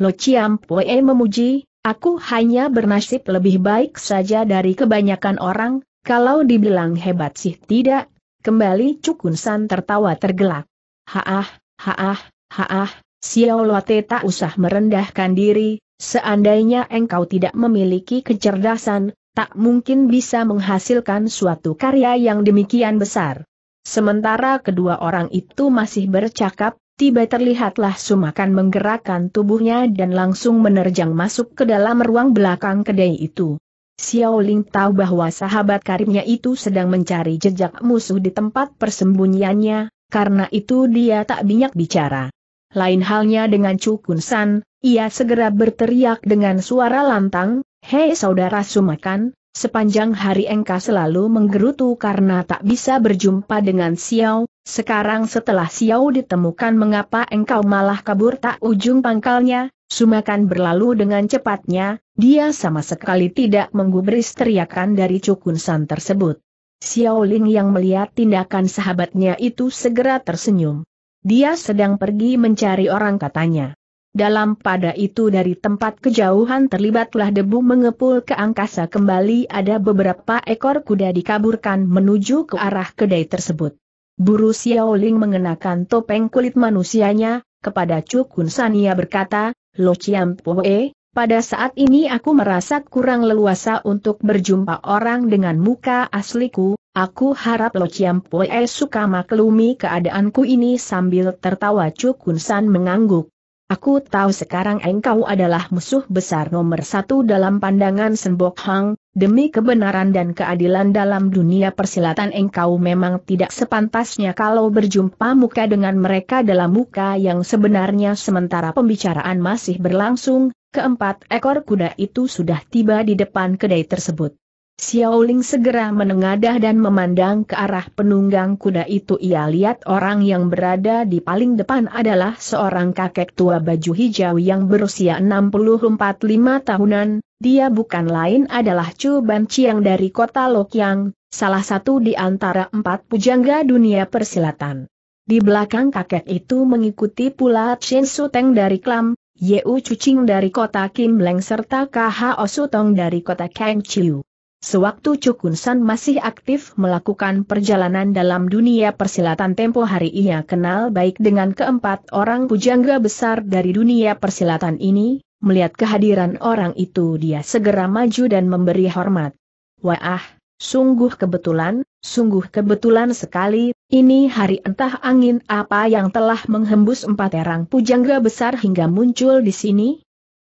Lo Chiam Pue memuji, aku hanya bernasib lebih baik saja dari kebanyakan orang, kalau dibilang hebat sih tidak. Kembali Cukun San tertawa tergelak. Haah, haah, haah, Xiao Lote tak usah merendahkan diri, seandainya engkau tidak memiliki kecerdasan, tak mungkin bisa menghasilkan suatu karya yang demikian besar. Sementara kedua orang itu masih bercakap, tiba terlihatlah sumakan menggerakkan tubuhnya dan langsung menerjang masuk ke dalam ruang belakang kedai itu. Xiao Ling tahu bahwa sahabat karibnya itu sedang mencari jejak musuh di tempat persembunyiannya, karena itu dia tak banyak bicara. Lain halnya dengan Chu Kun San, ia segera berteriak dengan suara lantang, Hei saudara sumakan, sepanjang hari engkau selalu menggerutu karena tak bisa berjumpa dengan Xiao, sekarang setelah Xiao ditemukan mengapa engkau malah kabur tak ujung pangkalnya, sumakan berlalu dengan cepatnya, dia sama sekali tidak menggubris teriakan dari Cukun San tersebut. Xiao Ling yang melihat tindakan sahabatnya itu segera tersenyum. Dia sedang pergi mencari orang katanya. Dalam pada itu dari tempat kejauhan terlibatlah debu mengepul ke angkasa kembali ada beberapa ekor kuda dikaburkan menuju ke arah kedai tersebut. Buru Xiaoling mengenakan topeng kulit manusianya, kepada Chu Kun Sania berkata, Lo Chiam Poe, pada saat ini aku merasa kurang leluasa untuk berjumpa orang dengan muka asliku, aku harap Lo Chiam Poe suka maklumi keadaanku ini sambil tertawa Chu Kun San mengangguk. Aku tahu sekarang engkau adalah musuh besar nomor satu dalam pandangan Senbok Hang, Demi kebenaran dan keadilan dalam dunia persilatan engkau memang tidak sepantasnya kalau berjumpa muka dengan mereka dalam muka yang sebenarnya sementara pembicaraan masih berlangsung, keempat ekor kuda itu sudah tiba di depan kedai tersebut. Xiaoling segera menengadah dan memandang ke arah penunggang kuda itu ia lihat orang yang berada di paling depan adalah seorang kakek tua baju hijau yang berusia 64-5 tahunan, dia bukan lain adalah Chu Ban Chiang dari kota Lokyang, salah satu di antara empat pujangga dunia persilatan. Di belakang kakek itu mengikuti pula Chen Su Teng dari Klam, Yeu Cucing dari kota Kim Leng serta Su Sutong dari kota Kang Chiu. Sewaktu San masih aktif melakukan perjalanan dalam dunia persilatan tempo hari ia kenal baik dengan keempat orang pujangga besar dari dunia persilatan ini, Melihat kehadiran orang itu dia segera maju dan memberi hormat. Wah, sungguh kebetulan, sungguh kebetulan sekali, ini hari entah angin apa yang telah menghembus empat terang pujangga besar hingga muncul di sini?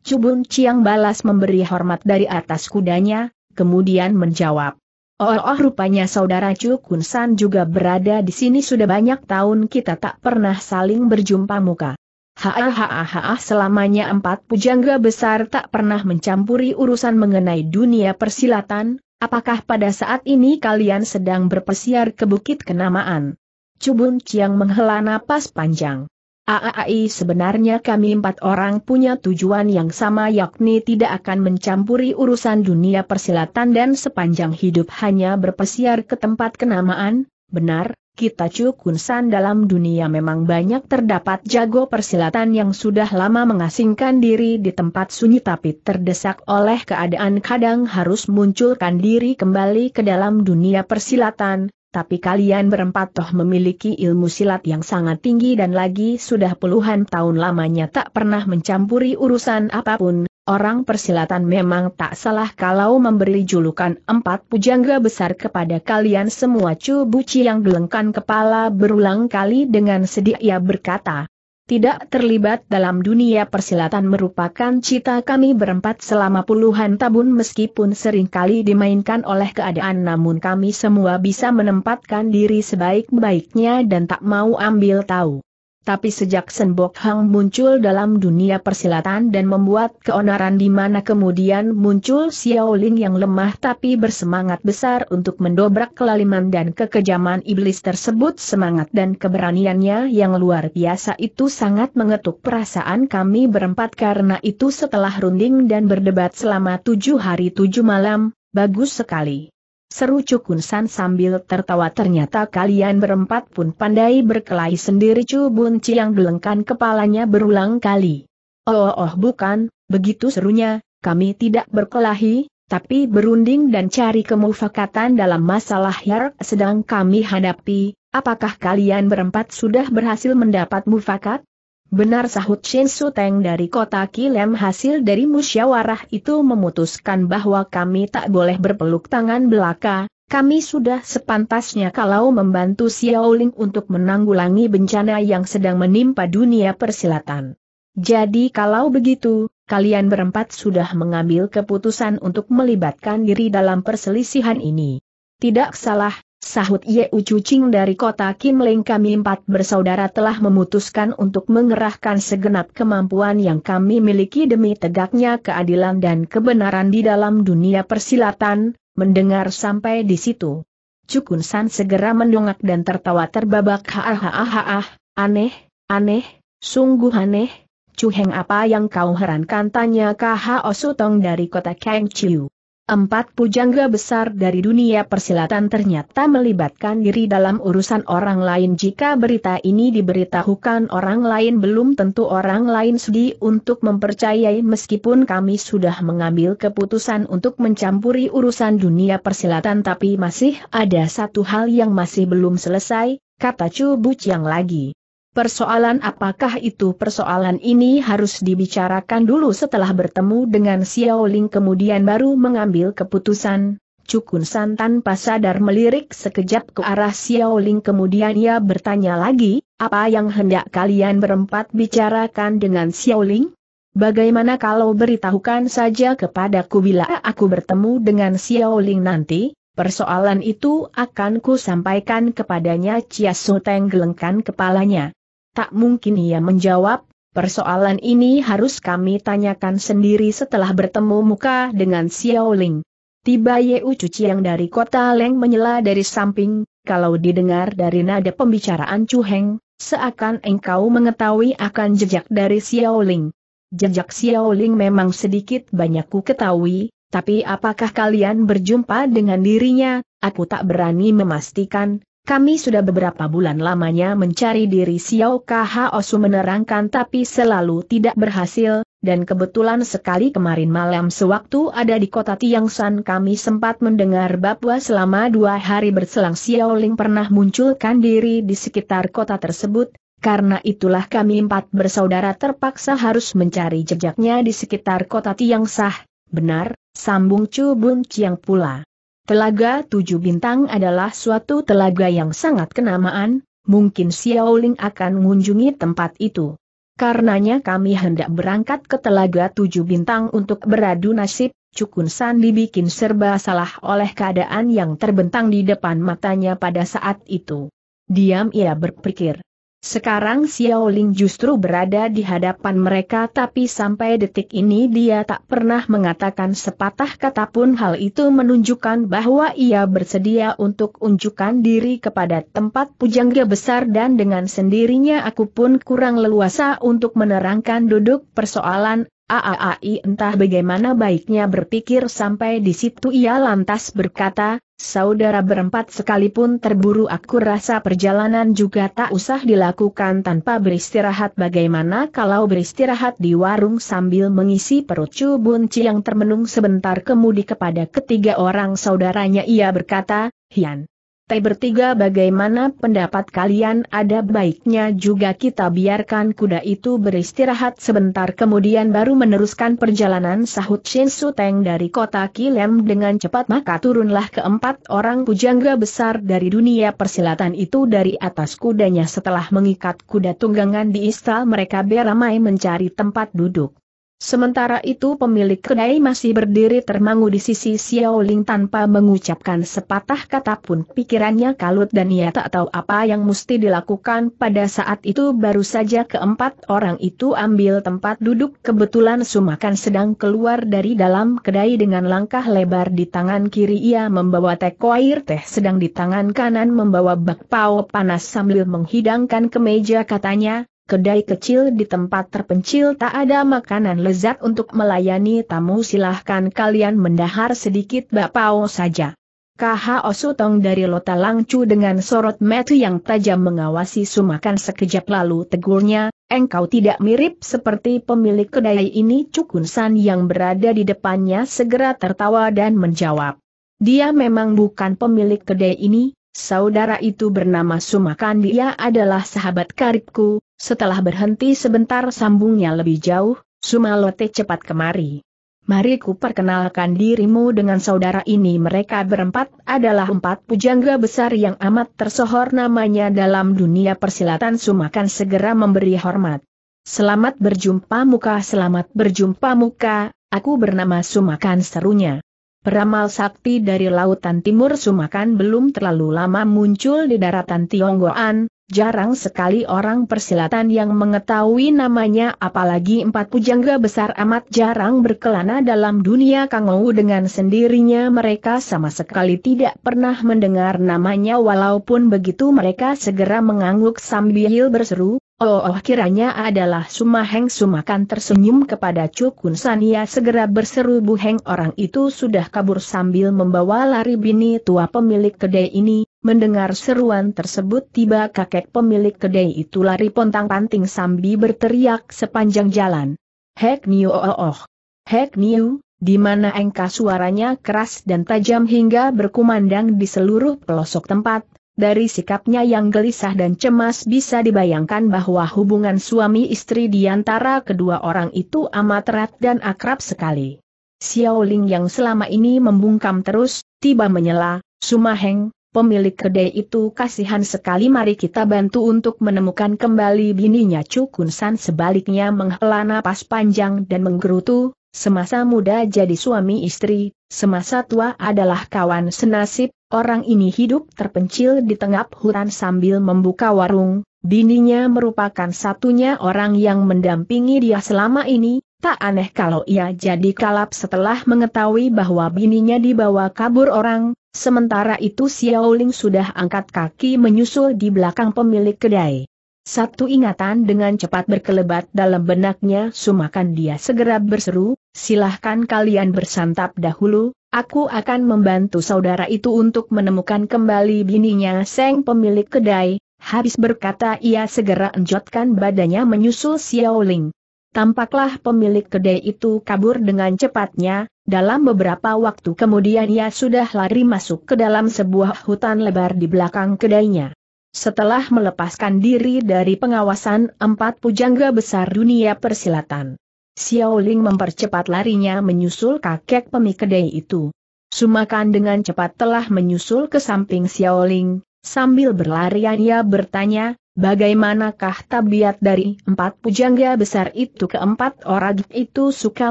Cubun Ciang balas memberi hormat dari atas kudanya, kemudian menjawab. Oh, oh rupanya saudara Chu Kun San juga berada di sini sudah banyak tahun kita tak pernah saling berjumpa muka. Hahaha selamanya empat pujangga besar tak pernah mencampuri urusan mengenai dunia persilatan, apakah pada saat ini kalian sedang berpesiar ke Bukit Kenamaan? Cubun Ciang menghela napas panjang. AAI sebenarnya kami empat orang punya tujuan yang sama yakni tidak akan mencampuri urusan dunia persilatan dan sepanjang hidup hanya berpesiar ke tempat kenamaan, benar, kita Cukunsan dalam dunia memang banyak terdapat jago persilatan yang sudah lama mengasingkan diri di tempat sunyi tapi terdesak oleh keadaan kadang harus munculkan diri kembali ke dalam dunia persilatan, tapi kalian berempat toh memiliki ilmu silat yang sangat tinggi dan lagi sudah puluhan tahun lamanya tak pernah mencampuri urusan apapun, Orang persilatan memang tak salah kalau memberi julukan empat pujangga besar kepada kalian semua Chu Buci yang gelengkan kepala berulang kali dengan sedih ia berkata. Tidak terlibat dalam dunia persilatan merupakan cita kami berempat selama puluhan tahun meskipun seringkali dimainkan oleh keadaan namun kami semua bisa menempatkan diri sebaik-baiknya dan tak mau ambil tahu. Tapi sejak Senbok Hang muncul dalam dunia persilatan dan membuat keonaran di mana kemudian muncul Xiao Lin yang lemah tapi bersemangat besar untuk mendobrak kelaliman dan kekejaman iblis tersebut semangat dan keberaniannya yang luar biasa itu sangat mengetuk perasaan kami berempat karena itu setelah runding dan berdebat selama tujuh hari tujuh malam, bagus sekali. Seru Cukun San sambil tertawa ternyata kalian berempat pun pandai berkelahi sendiri Cu Bun Ciang gelengkan kepalanya berulang kali. Oh, oh, oh bukan, begitu serunya, kami tidak berkelahi, tapi berunding dan cari kemufakatan dalam masalah yang sedang kami hadapi, apakah kalian berempat sudah berhasil mendapat mufakat? Benar sahut Shin Su Teng dari kota Kilem hasil dari musyawarah itu memutuskan bahwa kami tak boleh berpeluk tangan belaka, kami sudah sepantasnya kalau membantu Xiaoling untuk menanggulangi bencana yang sedang menimpa dunia persilatan. Jadi kalau begitu, kalian berempat sudah mengambil keputusan untuk melibatkan diri dalam perselisihan ini. Tidak salah, Sahut Ye Ucucing dari kota Kim Kimling kami empat bersaudara telah memutuskan untuk mengerahkan segenap kemampuan yang kami miliki demi tegaknya keadilan dan kebenaran di dalam dunia persilatan, mendengar sampai di situ. Cukun San segera mendongak dan tertawa terbabak ha. aneh, aneh, sungguh aneh, Cuheng apa yang kau herankan tanya Kha Osutong dari kota Chiu. Empat pujangga besar dari dunia persilatan ternyata melibatkan diri dalam urusan orang lain jika berita ini diberitahukan orang lain belum tentu orang lain sedih untuk mempercayai meskipun kami sudah mengambil keputusan untuk mencampuri urusan dunia persilatan tapi masih ada satu hal yang masih belum selesai, kata Chu Buciang lagi. Persoalan apakah itu persoalan ini harus dibicarakan dulu setelah bertemu dengan Xiao Ling kemudian baru mengambil keputusan. Cukun San tanpa sadar melirik sekejap ke arah Xiao Ling kemudian ia bertanya lagi, apa yang hendak kalian berempat bicarakan dengan Xiao Ling? Bagaimana kalau beritahukan saja kepadaku bila aku bertemu dengan Xiao Ling nanti? Persoalan itu akan ku sampaikan kepadanya Chia Su Teng gelengkan kepalanya. Tak mungkin ia menjawab, persoalan ini harus kami tanyakan sendiri setelah bertemu muka dengan Xiao Ling. Tiba Ye Cuci yang dari kota Leng menyela dari samping, kalau didengar dari nada pembicaraan Chu Heng, seakan engkau mengetahui akan jejak dari Xiao Ling. Jejak Xiao Ling memang sedikit banyak ku ketahui, tapi apakah kalian berjumpa dengan dirinya, aku tak berani memastikan, kami sudah beberapa bulan lamanya mencari diri Xiao Khaosu menerangkan tapi selalu tidak berhasil, dan kebetulan sekali kemarin malam sewaktu ada di kota San kami sempat mendengar bahwa selama dua hari berselang Xiao Ling pernah munculkan diri di sekitar kota tersebut, karena itulah kami empat bersaudara terpaksa harus mencari jejaknya di sekitar kota Sah, benar, sambung Chu Bun Chiang pula. Telaga Tujuh Bintang adalah suatu telaga yang sangat kenamaan, mungkin Xiaoling akan mengunjungi tempat itu. Karenanya kami hendak berangkat ke Telaga Tujuh Bintang untuk beradu nasib, Cukun San dibikin serba salah oleh keadaan yang terbentang di depan matanya pada saat itu. Diam ia berpikir. Sekarang Xiao Ling justru berada di hadapan mereka tapi sampai detik ini dia tak pernah mengatakan sepatah kata pun hal itu menunjukkan bahwa ia bersedia untuk unjukkan diri kepada tempat pujangga besar dan dengan sendirinya aku pun kurang leluasa untuk menerangkan duduk persoalan AAAI entah bagaimana baiknya berpikir sampai di situ ia lantas berkata, Saudara berempat sekalipun terburu aku rasa perjalanan juga tak usah dilakukan tanpa beristirahat bagaimana kalau beristirahat di warung sambil mengisi perut Chu Bun yang termenung sebentar kemudi kepada ketiga orang saudaranya ia berkata, Hian, T bertiga bagaimana pendapat kalian ada baiknya juga kita biarkan kuda itu beristirahat sebentar kemudian baru meneruskan perjalanan sahut Shin Teng dari kota Kilem dengan cepat maka turunlah keempat orang pujangga besar dari dunia persilatan itu dari atas kudanya setelah mengikat kuda tunggangan di istal mereka beramai mencari tempat duduk. Sementara itu pemilik kedai masih berdiri termangu di sisi Xiao Ling tanpa mengucapkan sepatah kata pun pikirannya kalut dan ia tak tahu apa yang mesti dilakukan pada saat itu baru saja keempat orang itu ambil tempat duduk kebetulan Sumakan sedang keluar dari dalam kedai dengan langkah lebar di tangan kiri ia membawa teko air teh sedang di tangan kanan membawa bakpao panas sambil menghidangkan ke meja katanya, Kedai kecil di tempat terpencil tak ada makanan lezat untuk melayani tamu silahkan kalian mendahar sedikit bakpao saja. KH Osutong dari Lota Langcu dengan sorot metu yang tajam mengawasi Sumakan sekejap lalu tegurnya, engkau tidak mirip seperti pemilik kedai ini Cukun San yang berada di depannya segera tertawa dan menjawab. Dia memang bukan pemilik kedai ini, saudara itu bernama Sumakan dia adalah sahabat karibku, setelah berhenti sebentar sambungnya lebih jauh, Sumalote cepat kemari. Mari ku perkenalkan dirimu dengan saudara ini mereka berempat adalah empat pujangga besar yang amat tersohor namanya dalam dunia persilatan Sumakan segera memberi hormat. Selamat berjumpa muka selamat berjumpa muka, aku bernama Sumakan serunya. Peramal sakti dari lautan timur Sumakan belum terlalu lama muncul di daratan Tionggoan, Jarang sekali orang persilatan yang mengetahui namanya apalagi empat pujangga besar amat jarang berkelana dalam dunia kangou dengan sendirinya mereka sama sekali tidak pernah mendengar namanya walaupun begitu mereka segera mengangguk sambil berseru, oh, oh kiranya adalah Sumaheng Sumakan tersenyum kepada Cukun Sania segera berseru Bu Heng orang itu sudah kabur sambil membawa lari bini tua pemilik kedai ini, Mendengar seruan tersebut tiba kakek pemilik kedai itu lari pontang-panting sambil berteriak sepanjang jalan. Hek Niu oh oh oh. Hek Niu, di mana engkau suaranya keras dan tajam hingga berkumandang di seluruh pelosok tempat, dari sikapnya yang gelisah dan cemas bisa dibayangkan bahwa hubungan suami istri di antara kedua orang itu amat erat dan akrab sekali. Xiaoling yang selama ini membungkam terus, tiba menyela, Sumaheng, pemilik kedai itu kasihan sekali mari kita bantu untuk menemukan kembali bininya Cukun San sebaliknya menghela napas panjang dan menggerutu, semasa muda jadi suami istri, semasa tua adalah kawan senasib, orang ini hidup terpencil di tengah hutan sambil membuka warung, bininya merupakan satunya orang yang mendampingi dia selama ini, Tak aneh kalau ia jadi kalap setelah mengetahui bahwa bininya dibawa kabur orang, sementara itu Xiao Ling sudah angkat kaki menyusul di belakang pemilik kedai. Satu ingatan dengan cepat berkelebat dalam benaknya sumakan dia segera berseru, silahkan kalian bersantap dahulu, aku akan membantu saudara itu untuk menemukan kembali bininya Seng pemilik kedai, habis berkata ia segera enjotkan badannya menyusul Xiao Ling. Tampaklah pemilik kedai itu kabur dengan cepatnya, dalam beberapa waktu kemudian ia sudah lari masuk ke dalam sebuah hutan lebar di belakang kedainya. Setelah melepaskan diri dari pengawasan empat pujangga besar dunia persilatan. Xiaoling mempercepat larinya menyusul kakek pemilik kedai itu. Sumakan dengan cepat telah menyusul ke samping Xiaoling, sambil berlarian ia bertanya, Bagaimanakah tabiat dari empat pujangga besar itu keempat orang itu suka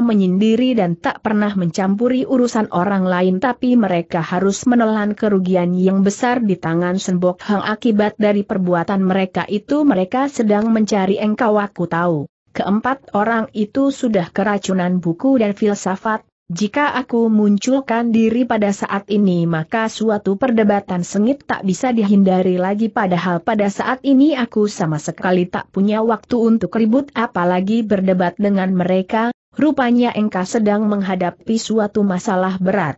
menyendiri dan tak pernah mencampuri urusan orang lain tapi mereka harus menelan kerugian yang besar di tangan Senbok Hang akibat dari perbuatan mereka itu mereka sedang mencari engkau aku tahu. Keempat orang itu sudah keracunan buku dan filsafat, jika aku munculkan diri pada saat ini maka suatu perdebatan sengit tak bisa dihindari lagi padahal pada saat ini aku sama sekali tak punya waktu untuk ribut apalagi berdebat dengan mereka, rupanya engkau sedang menghadapi suatu masalah berat.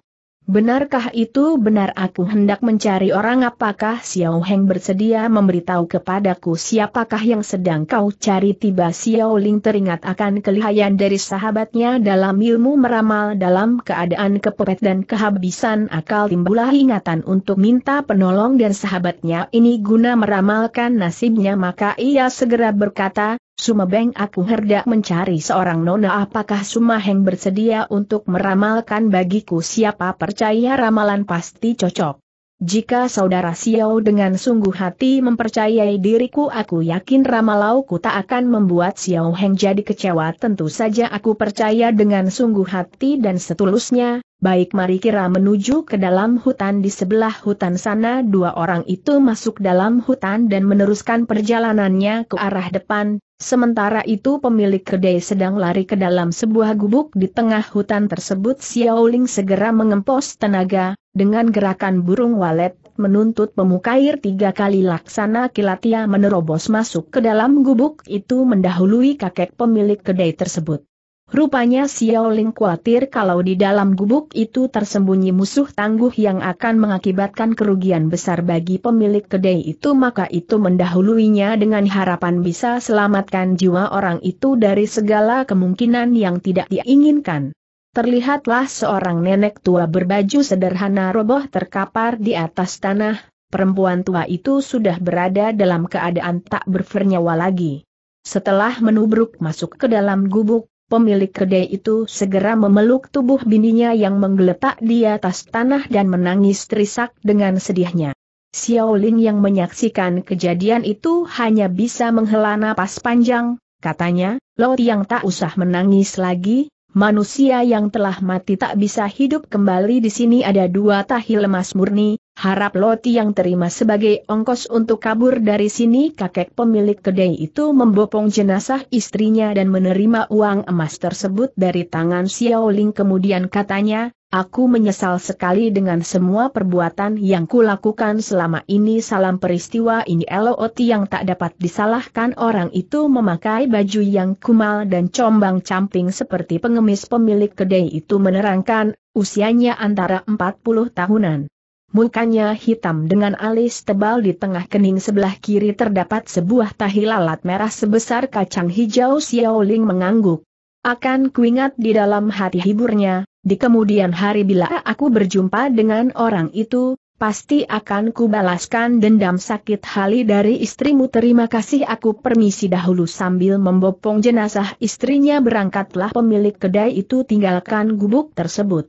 Benarkah itu benar aku hendak mencari orang apakah Xiao Heng bersedia memberitahu kepadaku siapakah yang sedang kau cari tiba Xiao Ling teringat akan kelihayan dari sahabatnya dalam ilmu meramal dalam keadaan kepepet dan kehabisan akal timbulah ingatan untuk minta penolong dan sahabatnya ini guna meramalkan nasibnya maka ia segera berkata, Sumebeng aku herdak mencari seorang nona apakah Sumaheng bersedia untuk meramalkan bagiku siapa percaya ramalan pasti cocok. Jika saudara Xiao dengan sungguh hati mempercayai diriku aku yakin ramalauku tak akan membuat Xiao Heng jadi kecewa tentu saja aku percaya dengan sungguh hati dan setulusnya, Baik mari kira menuju ke dalam hutan di sebelah hutan sana dua orang itu masuk dalam hutan dan meneruskan perjalanannya ke arah depan, sementara itu pemilik kedai sedang lari ke dalam sebuah gubuk di tengah hutan tersebut Xiaoling segera mengempos tenaga, dengan gerakan burung walet, menuntut pemukair tiga kali laksana kilatia menerobos masuk ke dalam gubuk itu mendahului kakek pemilik kedai tersebut. Rupanya Xiao Ling khawatir kalau di dalam gubuk itu tersembunyi musuh tangguh yang akan mengakibatkan kerugian besar bagi pemilik kedai itu maka itu mendahuluinya dengan harapan bisa selamatkan jiwa orang itu dari segala kemungkinan yang tidak diinginkan. Terlihatlah seorang nenek tua berbaju sederhana roboh terkapar di atas tanah, perempuan tua itu sudah berada dalam keadaan tak bernyawa lagi. Setelah menubruk masuk ke dalam gubuk, pemilik kedai itu segera memeluk tubuh bininya yang menggeletak di atas tanah dan menangis terisak dengan sedihnya. Xiaolin yang menyaksikan kejadian itu hanya bisa menghela napas panjang, katanya, Lo yang tak usah menangis lagi, manusia yang telah mati tak bisa hidup kembali di sini ada dua tahil emas murni, Harap Loti yang terima sebagai ongkos untuk kabur dari sini kakek pemilik kedai itu membopong jenazah istrinya dan menerima uang emas tersebut dari tangan Xiao Ling kemudian katanya, aku menyesal sekali dengan semua perbuatan yang kulakukan selama ini salam peristiwa ini Loti yang tak dapat disalahkan orang itu memakai baju yang kumal dan combang camping seperti pengemis pemilik kedai itu menerangkan, usianya antara 40 tahunan. Mukanya hitam dengan alis tebal di tengah kening sebelah kiri terdapat sebuah tahi lalat merah sebesar kacang hijau Xiao Ling mengangguk. Akan kuingat di dalam hati hiburnya, di kemudian hari bila aku berjumpa dengan orang itu, pasti akan kubalaskan dendam sakit hali dari istrimu terima kasih aku permisi dahulu sambil membopong jenazah istrinya berangkatlah pemilik kedai itu tinggalkan gubuk tersebut.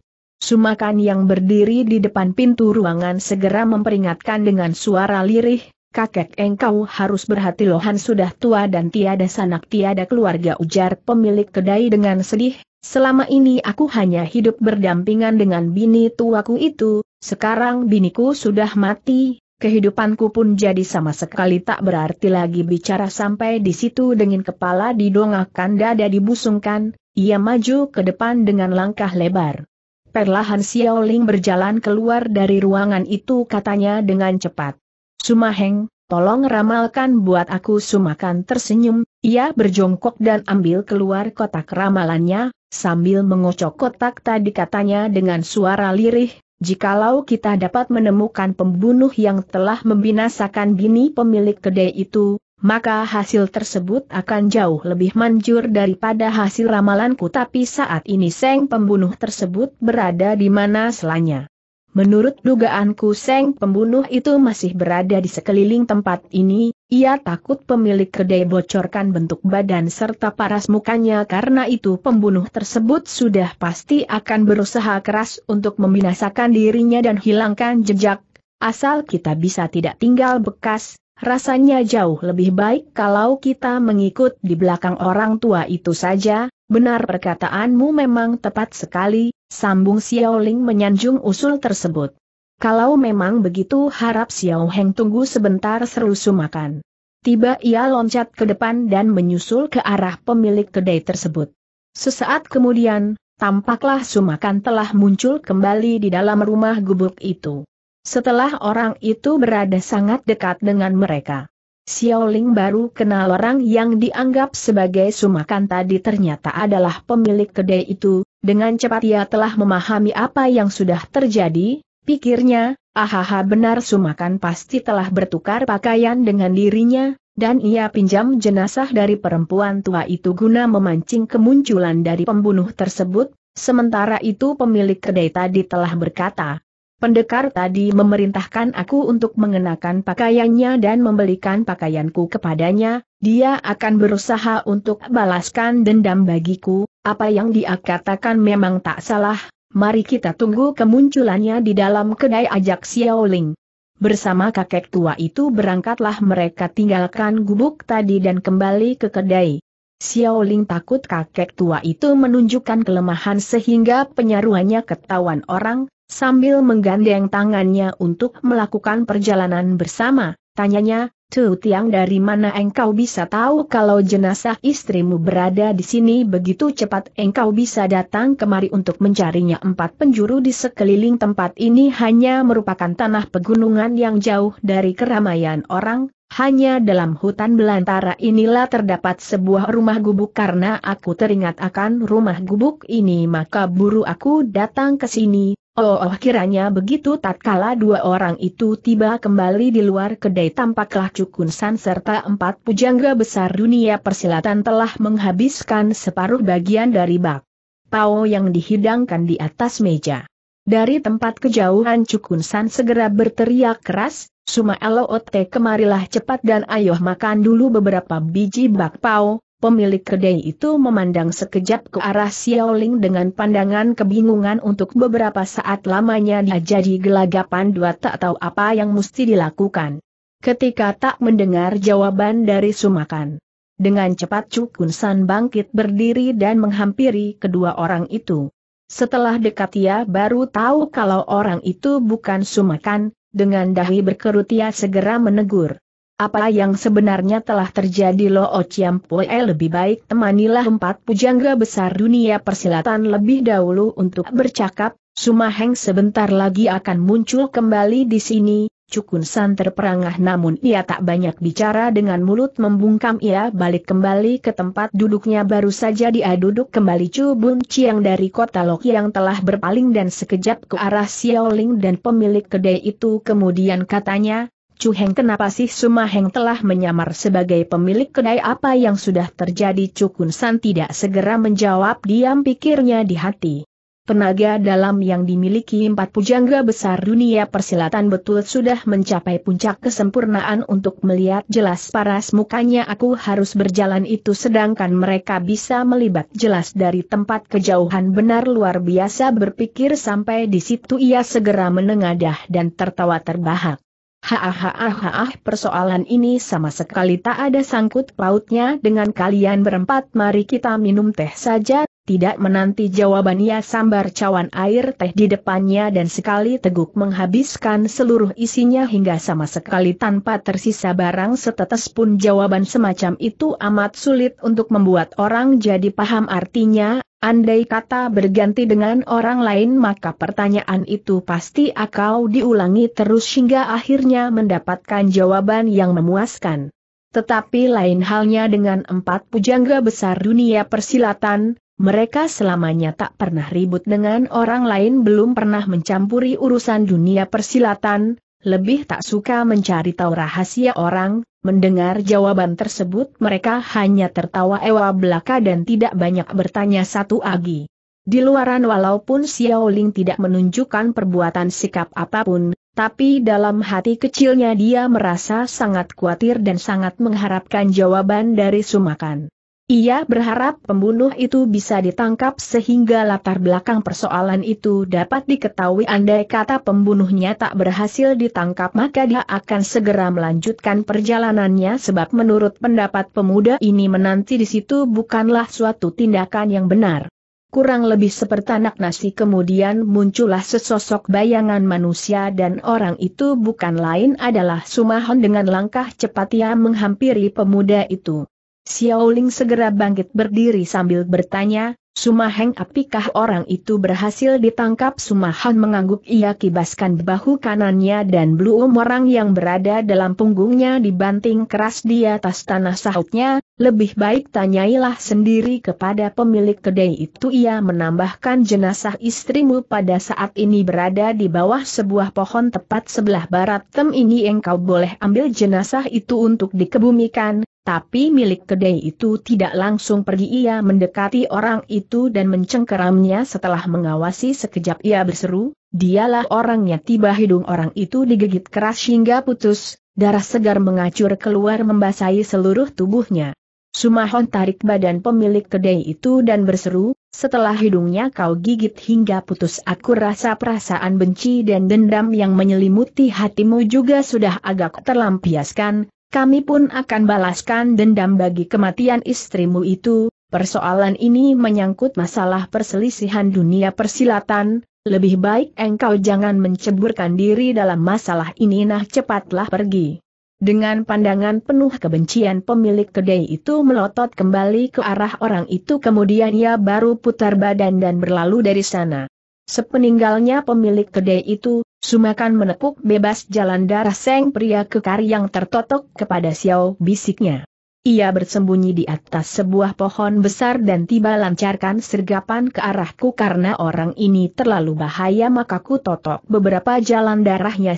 Sumakan yang berdiri di depan pintu ruangan segera memperingatkan dengan suara lirih, kakek engkau harus berhati lohan sudah tua dan tiada sanak tiada keluarga ujar pemilik kedai dengan sedih, selama ini aku hanya hidup berdampingan dengan bini tuaku itu, sekarang biniku sudah mati, kehidupanku pun jadi sama sekali tak berarti lagi bicara sampai di situ dengan kepala didongakkan dada dibusungkan, ia maju ke depan dengan langkah lebar. Perlahan Xiao Ling berjalan keluar dari ruangan itu katanya dengan cepat. Sumaheng, tolong ramalkan buat aku Sumakan tersenyum, ia berjongkok dan ambil keluar kotak ramalannya, sambil mengocok kotak tadi katanya dengan suara lirih, Jikalau kita dapat menemukan pembunuh yang telah membinasakan bini pemilik kedai itu, maka hasil tersebut akan jauh lebih manjur daripada hasil ramalanku tapi saat ini Seng pembunuh tersebut berada di mana selanya. Menurut dugaanku Seng pembunuh itu masih berada di sekeliling tempat ini, ia takut pemilik kedai bocorkan bentuk badan serta paras mukanya karena itu pembunuh tersebut sudah pasti akan berusaha keras untuk membinasakan dirinya dan hilangkan jejak, asal kita bisa tidak tinggal bekas, Rasanya jauh lebih baik kalau kita mengikut di belakang orang tua itu saja, benar perkataanmu memang tepat sekali, sambung Ling menyanjung usul tersebut. Kalau memang begitu harap Xiao Heng tunggu sebentar seru sumakan. Tiba ia loncat ke depan dan menyusul ke arah pemilik kedai tersebut. Sesaat kemudian, tampaklah sumakan telah muncul kembali di dalam rumah gubuk itu. Setelah orang itu berada sangat dekat dengan mereka. Xiaoling baru kenal orang yang dianggap sebagai sumakan tadi ternyata adalah pemilik kedai itu, dengan cepat ia telah memahami apa yang sudah terjadi, pikirnya, ahaha benar sumakan pasti telah bertukar pakaian dengan dirinya, dan ia pinjam jenazah dari perempuan tua itu guna memancing kemunculan dari pembunuh tersebut, sementara itu pemilik kedai tadi telah berkata, Pendekar tadi memerintahkan aku untuk mengenakan pakaiannya dan membelikan pakaianku kepadanya, dia akan berusaha untuk balaskan dendam bagiku, apa yang dia katakan memang tak salah, mari kita tunggu kemunculannya di dalam kedai ajak Xiaoling. Bersama kakek tua itu berangkatlah mereka tinggalkan gubuk tadi dan kembali ke kedai. Xiaoling takut kakek tua itu menunjukkan kelemahan sehingga penyaruhannya ketahuan orang, Sambil menggandeng tangannya untuk melakukan perjalanan bersama, tanyanya, Tu Tiang dari mana engkau bisa tahu kalau jenazah istrimu berada di sini begitu cepat engkau bisa datang kemari untuk mencarinya empat penjuru di sekeliling tempat ini hanya merupakan tanah pegunungan yang jauh dari keramaian orang, hanya dalam hutan belantara inilah terdapat sebuah rumah gubuk karena aku teringat akan rumah gubuk ini maka buru aku datang ke sini, Oh, oh kiranya begitu tatkala dua orang itu tiba kembali di luar kedai tampaklah Cukun San serta empat pujangga besar dunia persilatan telah menghabiskan separuh bagian dari bak. Pao yang dihidangkan di atas meja. Dari tempat kejauhan Cukun San segera berteriak keras, Suma Ote kemarilah cepat dan ayo makan dulu beberapa biji bakpao. Pemilik kedai itu memandang sekejap ke arah Xiaoling dengan pandangan kebingungan untuk beberapa saat lamanya dia jadi gelagapan dua tak tahu apa yang mesti dilakukan. Ketika tak mendengar jawaban dari Sumakan. Dengan cepat Cukun San bangkit berdiri dan menghampiri kedua orang itu. Setelah dekat ia baru tahu kalau orang itu bukan Sumakan, dengan dahi berkerut ia segera menegur. Apa yang sebenarnya telah terjadi Lo Chiam Pue lebih baik temanilah empat pujangga besar dunia persilatan lebih dahulu untuk bercakap, Sumaheng sebentar lagi akan muncul kembali di sini, Cukun San terperangah namun ia tak banyak bicara dengan mulut membungkam ia balik kembali ke tempat duduknya baru saja dia duduk kembali Chu Bun Chiang dari kota Lok yang telah berpaling dan sekejap ke arah Xiaoling dan pemilik kedai itu kemudian katanya, Chu Heng kenapa sih Suma Heng telah menyamar sebagai pemilik kedai apa yang sudah terjadi Chu Kun San tidak segera menjawab diam pikirnya di hati. Penaga dalam yang dimiliki empat pujangga besar dunia persilatan betul sudah mencapai puncak kesempurnaan untuk melihat jelas paras mukanya aku harus berjalan itu sedangkan mereka bisa melibat jelas dari tempat kejauhan benar luar biasa berpikir sampai di situ ia segera menengadah dan tertawa terbahak. Hahaha persoalan ini sama sekali tak ada sangkut pautnya dengan kalian berempat mari kita minum teh saja tidak menanti jawaban ia sambar cawan air teh di depannya dan sekali teguk menghabiskan seluruh isinya hingga sama sekali tanpa tersisa barang setetes pun jawaban semacam itu amat sulit untuk membuat orang jadi paham artinya, andai kata berganti dengan orang lain maka pertanyaan itu pasti akau diulangi terus hingga akhirnya mendapatkan jawaban yang memuaskan. Tetapi lain halnya dengan empat pujangga besar dunia persilatan, mereka selamanya tak pernah ribut dengan orang lain belum pernah mencampuri urusan dunia persilatan, lebih tak suka mencari tahu rahasia orang, mendengar jawaban tersebut mereka hanya tertawa ewa belaka dan tidak banyak bertanya satu lagi. Di luaran walaupun Xiao Ling tidak menunjukkan perbuatan sikap apapun, tapi dalam hati kecilnya dia merasa sangat khawatir dan sangat mengharapkan jawaban dari Sumakan. Ia berharap pembunuh itu bisa ditangkap sehingga latar belakang persoalan itu dapat diketahui andai kata pembunuhnya tak berhasil ditangkap maka dia akan segera melanjutkan perjalanannya sebab menurut pendapat pemuda ini menanti di situ bukanlah suatu tindakan yang benar. Kurang lebih seperti anak nasi kemudian muncullah sesosok bayangan manusia dan orang itu bukan lain adalah Sumahon dengan langkah cepat ia menghampiri pemuda itu. Xiaoling segera bangkit berdiri sambil bertanya, Sumaheng apakah orang itu berhasil ditangkap Sumahan mengangguk ia kibaskan bahu kanannya dan belum orang yang berada dalam punggungnya dibanting keras di atas tanah sahutnya, lebih baik tanyailah sendiri kepada pemilik kedai itu ia menambahkan jenazah istrimu pada saat ini berada di bawah sebuah pohon tepat sebelah barat tem ini engkau boleh ambil jenazah itu untuk dikebumikan, tapi milik kedai itu tidak langsung pergi ia mendekati orang itu dan mencengkeramnya setelah mengawasi sekejap ia berseru, dialah orangnya tiba hidung orang itu digigit keras hingga putus, darah segar mengacur keluar membasahi seluruh tubuhnya. Sumahon tarik badan pemilik kedai itu dan berseru, setelah hidungnya kau gigit hingga putus aku rasa perasaan benci dan dendam yang menyelimuti hatimu juga sudah agak terlampiaskan, kami pun akan balaskan dendam bagi kematian istrimu itu, persoalan ini menyangkut masalah perselisihan dunia persilatan, lebih baik engkau jangan menceburkan diri dalam masalah ini nah cepatlah pergi. Dengan pandangan penuh kebencian pemilik kedai itu melotot kembali ke arah orang itu kemudian ia baru putar badan dan berlalu dari sana. Sepeninggalnya pemilik kedai itu, Sumakan menepuk bebas jalan darah Seng pria kekar yang tertotok kepada Xiao bisiknya. Ia bersembunyi di atas sebuah pohon besar dan tiba lancarkan sergapan ke arahku karena orang ini terlalu bahaya maka ku totok beberapa jalan darahnya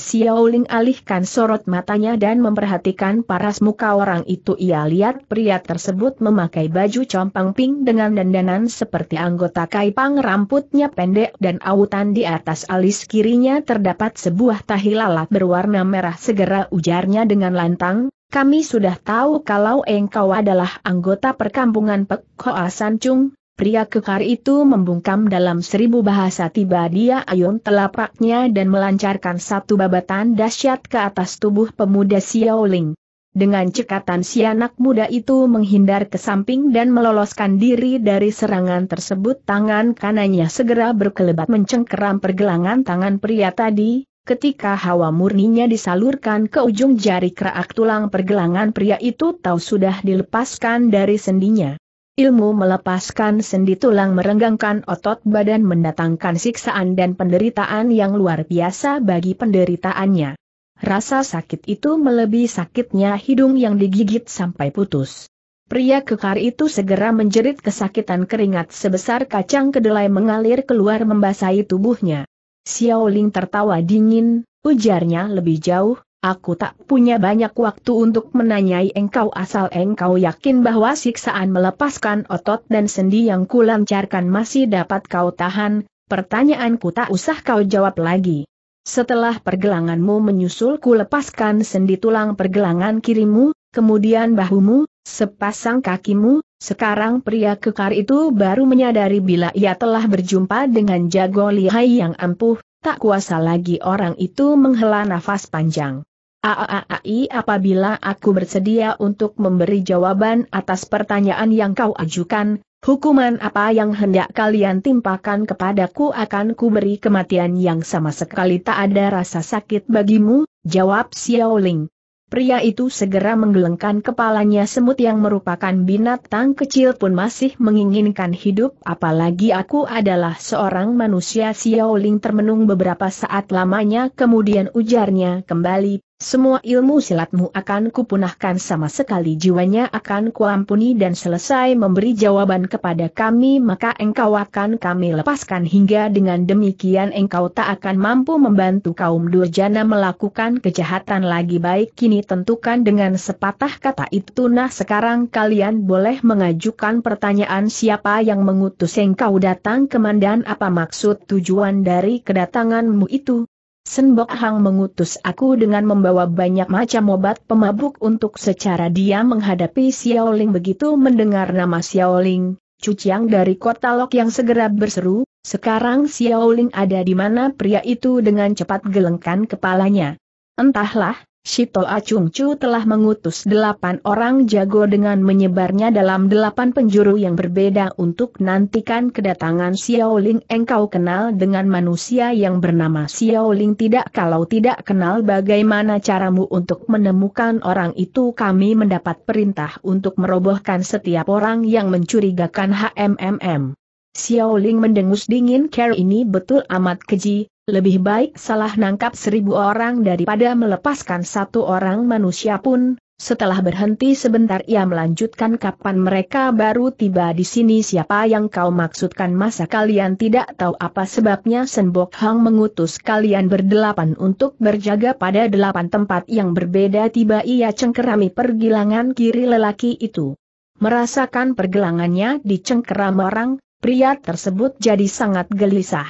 Ling alihkan sorot matanya dan memperhatikan paras muka orang itu ia lihat pria tersebut memakai baju compang pink dengan dandanan seperti anggota kaipang rambutnya pendek dan autan di atas alis kirinya terdapat sebuah tahi lalat berwarna merah segera ujarnya dengan lantang, kami sudah tahu kalau engkau adalah anggota perkampungan Pek Hoa Chung. pria kekar itu membungkam dalam seribu bahasa tiba dia ayun telapaknya dan melancarkan satu babatan dahsyat ke atas tubuh pemuda Xiaoling. Dengan cekatan si anak muda itu menghindar ke samping dan meloloskan diri dari serangan tersebut tangan kanannya segera berkelebat mencengkeram pergelangan tangan pria tadi, Ketika hawa murninya disalurkan ke ujung jari kerak tulang pergelangan pria itu tahu sudah dilepaskan dari sendinya. Ilmu melepaskan sendi tulang merenggangkan otot badan mendatangkan siksaan dan penderitaan yang luar biasa bagi penderitaannya. Rasa sakit itu melebihi sakitnya hidung yang digigit sampai putus. Pria kekar itu segera menjerit kesakitan keringat sebesar kacang kedelai mengalir keluar membasahi tubuhnya. Xiaoling tertawa dingin, ujarnya lebih jauh, aku tak punya banyak waktu untuk menanyai engkau asal engkau yakin bahwa siksaan melepaskan otot dan sendi yang kulancarkan masih dapat kau tahan, pertanyaanku tak usah kau jawab lagi. Setelah pergelanganmu menyusul ku lepaskan sendi tulang pergelangan kirimu, kemudian bahumu, Sepasang kakimu, sekarang pria kekar itu baru menyadari bila ia telah berjumpa dengan jago lihai yang ampuh, tak kuasa lagi orang itu menghela nafas panjang. Aaai apabila aku bersedia untuk memberi jawaban atas pertanyaan yang kau ajukan, hukuman apa yang hendak kalian timpakan kepadaku akan kuberi kematian yang sama sekali tak ada rasa sakit bagimu, jawab Xiaoling pria itu segera menggelengkan kepalanya semut yang merupakan binatang kecil pun masih menginginkan hidup apalagi aku adalah seorang manusia Ling termenung beberapa saat lamanya kemudian ujarnya kembali semua ilmu silatmu akan kupunahkan sama sekali jiwanya akan kuampuni dan selesai memberi jawaban kepada kami maka engkau akan kami lepaskan hingga dengan demikian engkau tak akan mampu membantu kaum durjana melakukan kejahatan lagi baik kini tentukan dengan sepatah kata itu nah sekarang kalian boleh mengajukan pertanyaan siapa yang mengutus engkau datang kemandan apa maksud tujuan dari kedatanganmu itu Senbok Hang mengutus aku dengan membawa banyak macam obat pemabuk untuk secara dia menghadapi Xiaoling begitu mendengar nama Xiaoling, Cuciang dari kota Lok yang segera berseru, sekarang Xiaoling ada di mana pria itu dengan cepat gelengkan kepalanya. Entahlah, Shito Chu telah mengutus delapan orang jago dengan menyebarnya dalam delapan penjuru yang berbeda untuk nantikan kedatangan Xiao Ling. engkau kenal dengan manusia yang bernama Xiao Ling tidak kalau tidak kenal bagaimana caramu untuk menemukan orang itu kami mendapat perintah untuk merobohkan setiap orang yang mencurigakan HMMM. Xiao Ling mendengus dingin care ini betul amat keji, lebih baik salah nangkap seribu orang daripada melepaskan satu orang manusia pun, setelah berhenti sebentar ia melanjutkan kapan mereka baru tiba di sini siapa yang kau maksudkan masa kalian tidak tahu apa sebabnya Senbok Hang mengutus kalian berdelapan untuk berjaga pada delapan tempat yang berbeda tiba ia cengkerami pergilangan kiri lelaki itu. Merasakan pergelangannya di cengkeram orang, pria tersebut jadi sangat gelisah.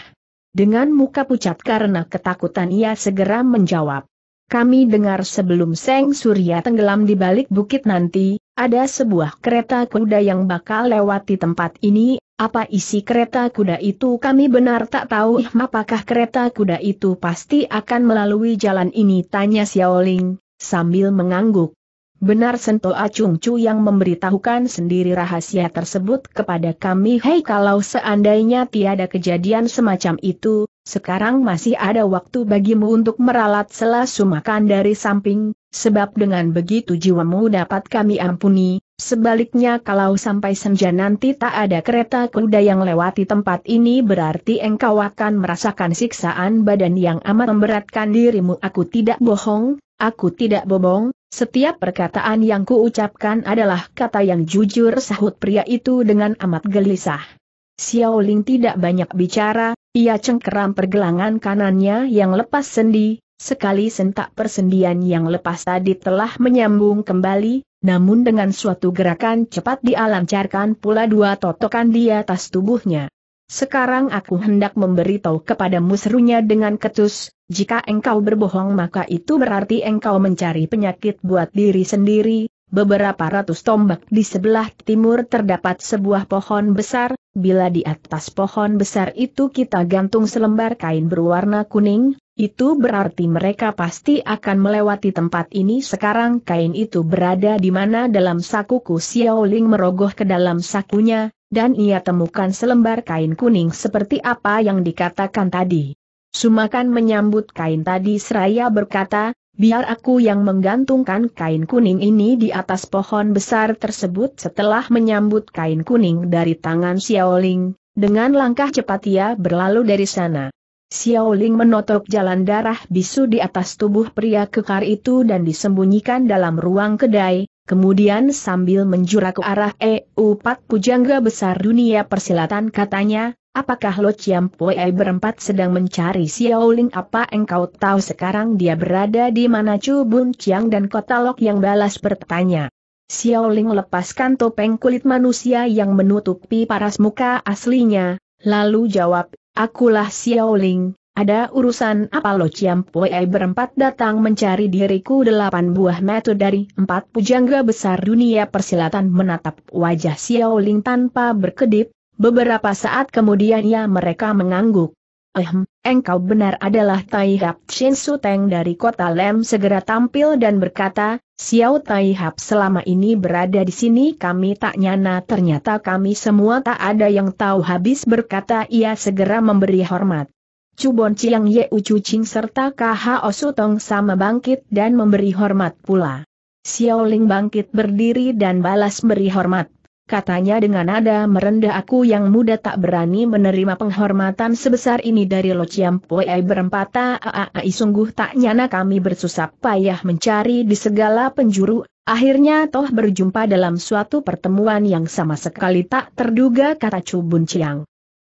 Dengan muka pucat karena ketakutan ia segera menjawab. Kami dengar sebelum Seng Surya tenggelam di balik bukit nanti, ada sebuah kereta kuda yang bakal lewati tempat ini, apa isi kereta kuda itu kami benar tak tahu apakah kereta kuda itu pasti akan melalui jalan ini tanya Xiaoling, sambil mengangguk. Benar Sento Acung Chu yang memberitahukan sendiri rahasia tersebut kepada kami Hei kalau seandainya tiada kejadian semacam itu, sekarang masih ada waktu bagimu untuk meralat selah sumakan dari samping, sebab dengan begitu jiwamu dapat kami ampuni, sebaliknya kalau sampai senja nanti tak ada kereta kuda yang lewati tempat ini berarti engkau akan merasakan siksaan badan yang amat memberatkan dirimu aku tidak bohong, Aku tidak bohong, setiap perkataan yang kuucapkan adalah kata yang jujur sahut pria itu dengan amat gelisah. Xiao Ling tidak banyak bicara, ia cengkeram pergelangan kanannya yang lepas sendi, sekali sentak persendian yang lepas tadi telah menyambung kembali, namun dengan suatu gerakan cepat dialancarkan pula dua totokan di atas tubuhnya sekarang aku hendak memberitahu kepadamu serunya dengan ketus, jika engkau berbohong maka itu berarti engkau mencari penyakit buat diri sendiri, beberapa ratus tombak di sebelah timur terdapat sebuah pohon besar, bila di atas pohon besar itu kita gantung selembar kain berwarna kuning, itu berarti mereka pasti akan melewati tempat ini sekarang kain itu berada di mana dalam sakuku Xiaoling merogoh ke dalam sakunya, dan ia temukan selembar kain kuning seperti apa yang dikatakan tadi. Sumakan menyambut kain tadi seraya berkata, biar aku yang menggantungkan kain kuning ini di atas pohon besar tersebut setelah menyambut kain kuning dari tangan Xiaoling, dengan langkah cepat ia berlalu dari sana. Xiaoling menotok jalan darah bisu di atas tubuh pria kekar itu dan disembunyikan dalam ruang kedai, Kemudian sambil menjura ke arah EU4 pujangga besar dunia persilatan katanya, apakah Lo Chiam Pue berempat sedang mencari Xiaoling apa engkau tahu sekarang dia berada di mana Chu Bun Chiang dan kota Lok yang balas bertanya. Xiaoling lepaskan topeng kulit manusia yang menutupi paras muka aslinya, lalu jawab, akulah Xiaoling, ada urusan apa lo Ciampue berempat datang mencari diriku delapan buah metu dari empat pujangga besar dunia persilatan menatap wajah Xiao Ling tanpa berkedip, beberapa saat kemudian ya mereka mengangguk. Ehm, engkau benar adalah Tai Hap Chin Teng dari kota Lem segera tampil dan berkata, Xiao Tai Hap selama ini berada di sini kami tak nyana ternyata kami semua tak ada yang tahu habis berkata ia segera memberi hormat. Cubon Chiang Ye Ucu Ching serta KH osutong sama bangkit dan memberi hormat pula. Xiao Ling bangkit berdiri dan balas beri hormat. Katanya dengan nada merendah aku yang muda tak berani menerima penghormatan sebesar ini dari Lo Chiam Pue berempata aai sungguh tak nyana kami bersusah payah mencari di segala penjuru, akhirnya toh berjumpa dalam suatu pertemuan yang sama sekali tak terduga kata Cubun Chiang.